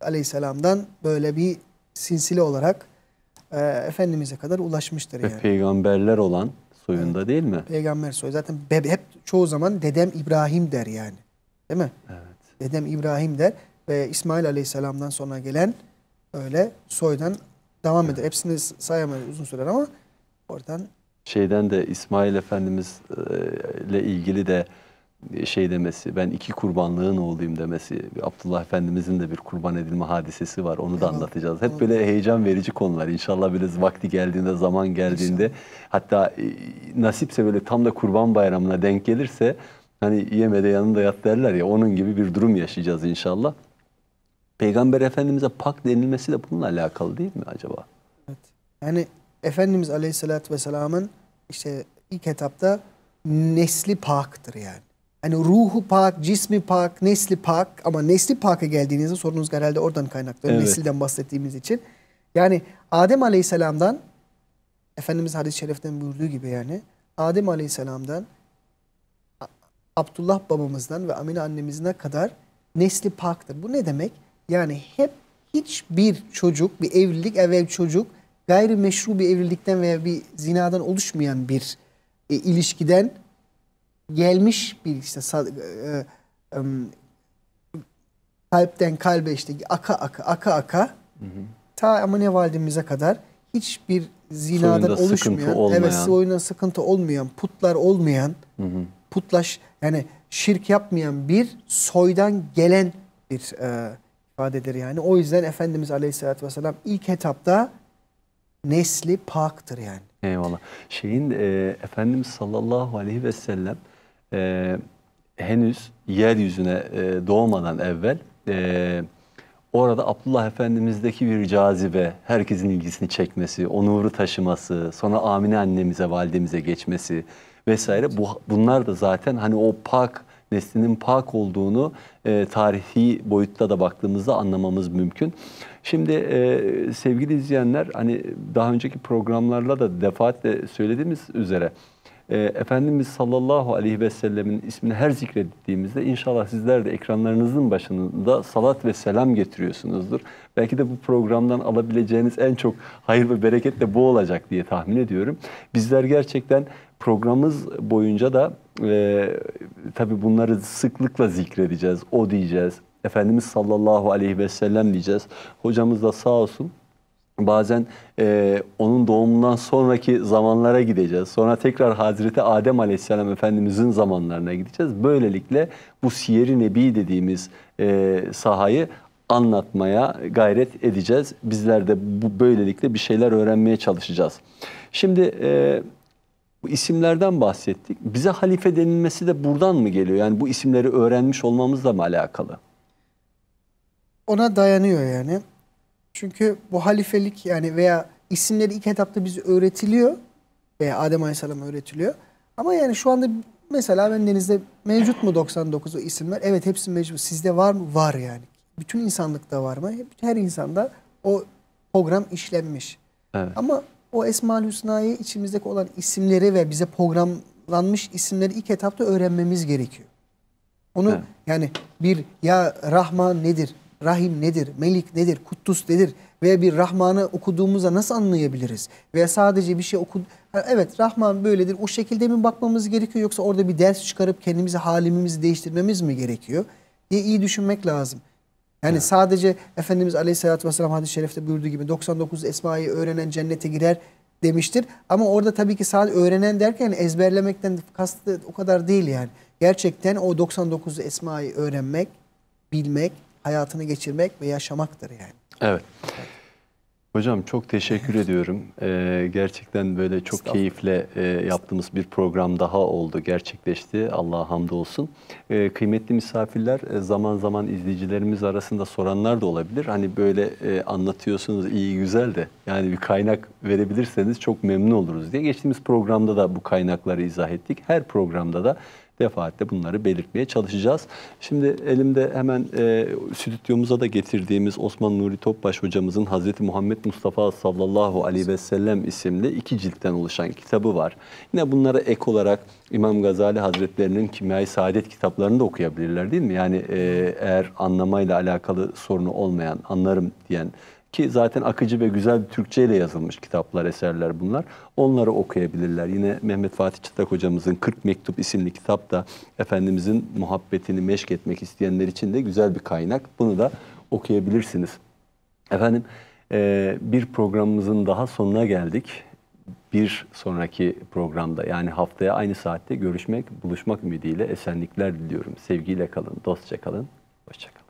Aleyhisselam'dan böyle bir sinsile olarak e, Efendimiz'e kadar ulaşmıştır. Ve yani. peygamberler olan soyunda evet. değil mi? Peygamber soyu. Zaten hep çoğu zaman dedem İbrahim der yani. Değil mi? Evet. Dedem İbrahim der ve İsmail Aleyhisselam'dan sonra gelen öyle soydan devam eder. Evet. Hepsini sayamayız uzun sürer ama oradan şeyden de İsmail Efendimizle e, ilgili de şey demesi, ben iki kurbanlığın oğluyum demesi, Abdullah Efendimizin de bir kurban edilme hadisesi var. Onu da anlatacağız. Hep böyle heyecan verici konular. İnşallah biraz vakti geldiğinde, zaman geldiğinde hatta e, nasipse böyle tam da kurban bayramına denk gelirse hani yemede yanında yat derler ya onun gibi bir durum yaşayacağız inşallah. Peygamber Efendimiz'e pak denilmesi de bununla alakalı değil mi acaba? Evet. Yani Efendimiz Aleyhisselatü Vesselam'ın işte ilk etapta nesli paktır yani. Hani ruhu pak, cismi pak, nesli pak ama nesli paka geldiğinizde sorunuz herhalde oradan kaynaklanıyor. Evet. Nesilden bahsettiğimiz için. Yani Adem Aleyhisselam'dan Efendimiz hadis-i şeriften buyurduğu gibi yani Adem Aleyhisselam'dan Abdullah babamızdan ve Amine annemizine kadar nesli paktır. Bu ne demek? Yani hep hiçbir çocuk, bir evlilik, ev ev çocuk Gayri meşru bir evlilikten veya bir zinadan oluşmayan bir e, ilişkiden gelmiş bir işte e, e, kalpten kalbe işte aka aka aka aka hı hı. ta ama ne validemize kadar hiçbir zinadan Soyunda oluşmayan, evet oyuna sıkıntı olmayan, putlar olmayan, hı hı. putlaş yani şirk yapmayan bir soydan gelen bir e, ifadedir yani. O yüzden Efendimiz Aleyhisselatü Vesselam ilk etapta nesli paktır yani. Eyvallah. Şeyin e, Efendimiz sallallahu aleyhi ve sellem e, henüz yeryüzüne e, doğmadan evvel e, orada Abdullah Efendimiz'deki bir cazibe, herkesin ilgisini çekmesi, o taşıması, sonra Amine annemize, validemize geçmesi vesaire bu, bunlar da zaten hani o pak neslinin pak olduğunu e, tarihi boyutta da baktığımızda anlamamız mümkün. Şimdi e, sevgili izleyenler hani daha önceki programlarla da defaatle söylediğimiz üzere e, Efendimiz sallallahu aleyhi ve sellemin ismini her zikrettiğimizde inşallah sizler de ekranlarınızın başında salat ve selam getiriyorsunuzdur. Belki de bu programdan alabileceğiniz en çok hayır ve bereket de bu olacak diye tahmin ediyorum. Bizler gerçekten programımız boyunca da e, tabii bunları sıklıkla zikredeceğiz, o diyeceğiz. Efendimiz sallallahu aleyhi ve sellem diyeceğiz. Hocamız da sağ olsun bazen e, onun doğumundan sonraki zamanlara gideceğiz. Sonra tekrar Hazreti Adem Aleyhisselam Efendimizin zamanlarına gideceğiz. Böylelikle bu siyeri Nebi dediğimiz e, sahayı anlatmaya gayret edeceğiz. Bizler de bu böylelikle bir şeyler öğrenmeye çalışacağız. Şimdi e, bu isimlerden bahsettik. Bize halife denilmesi de buradan mı geliyor? Yani bu isimleri öğrenmiş olmamızla mı alakalı? Ona dayanıyor yani. Çünkü bu halifelik yani veya isimleri ilk etapta bize öğretiliyor. Veya Adem Aleyhisselam öğretiliyor. Ama yani şu anda mesela ben denizde mevcut mu 99 o isimler? Evet hepsi mevcut. Sizde var mı? Var yani. Bütün insanlıkta var mı? Her insanda o program işlenmiş. Evet. Ama o Esma-ül Hüsna'yı içimizdeki olan isimleri ve bize programlanmış isimleri ilk etapta öğrenmemiz gerekiyor. Onu evet. yani bir ya Rahman nedir, Rahim nedir, Melik nedir, Kuddus nedir veya bir Rahman'ı okuduğumuzda nasıl anlayabiliriz? Veya sadece bir şey oku evet Rahman böyledir o şekilde mi bakmamız gerekiyor yoksa orada bir ders çıkarıp kendimizi halimizi değiştirmemiz mi gerekiyor diye iyi düşünmek lazım. Yani evet. sadece Efendimiz Aleyhisselatü Vesselam hadis-i şerifte buyurduğu gibi 99 esmayı öğrenen cennete girer demiştir. Ama orada tabii ki sadece öğrenen derken ezberlemekten kastı o kadar değil yani. Gerçekten o 99 esmayı öğrenmek, bilmek, hayatını geçirmek ve yaşamaktır yani. Evet. evet. Hocam çok teşekkür ediyorum. Ee, gerçekten böyle çok keyifle e, yaptığımız bir program daha oldu, gerçekleşti. Allah'a hamdolsun. Ee, kıymetli misafirler, e, zaman zaman izleyicilerimiz arasında soranlar da olabilir. Hani böyle e, anlatıyorsunuz iyi güzel de yani bir kaynak verebilirseniz çok memnun oluruz diye. Geçtiğimiz programda da bu kaynakları izah ettik. Her programda da defaatle bunları belirtmeye çalışacağız. Şimdi elimde hemen e, stüdyomuza da getirdiğimiz Osman Nuri Topbaş hocamızın Hazreti Muhammed Mustafa sallallahu aleyhi ve sellem isimli iki ciltten oluşan kitabı var. Yine bunlara ek olarak İmam Gazali Hazretlerinin Kimyayı Saadet kitaplarını da okuyabilirler değil mi? Yani e, eğer anlamayla alakalı sorunu olmayan, anlarım diyen ki zaten akıcı ve güzel bir Türkçe ile yazılmış kitaplar, eserler bunlar. Onları okuyabilirler. Yine Mehmet Fatih Çıtak hocamızın 40 Mektup isimli kitap da Efendimizin muhabbetini meşk etmek isteyenler için de güzel bir kaynak. Bunu da okuyabilirsiniz. Efendim e, bir programımızın daha sonuna geldik. Bir sonraki programda yani haftaya aynı saatte görüşmek, buluşmak ümidiyle esenlikler diliyorum. Sevgiyle kalın, dostça kalın, hoşçakalın.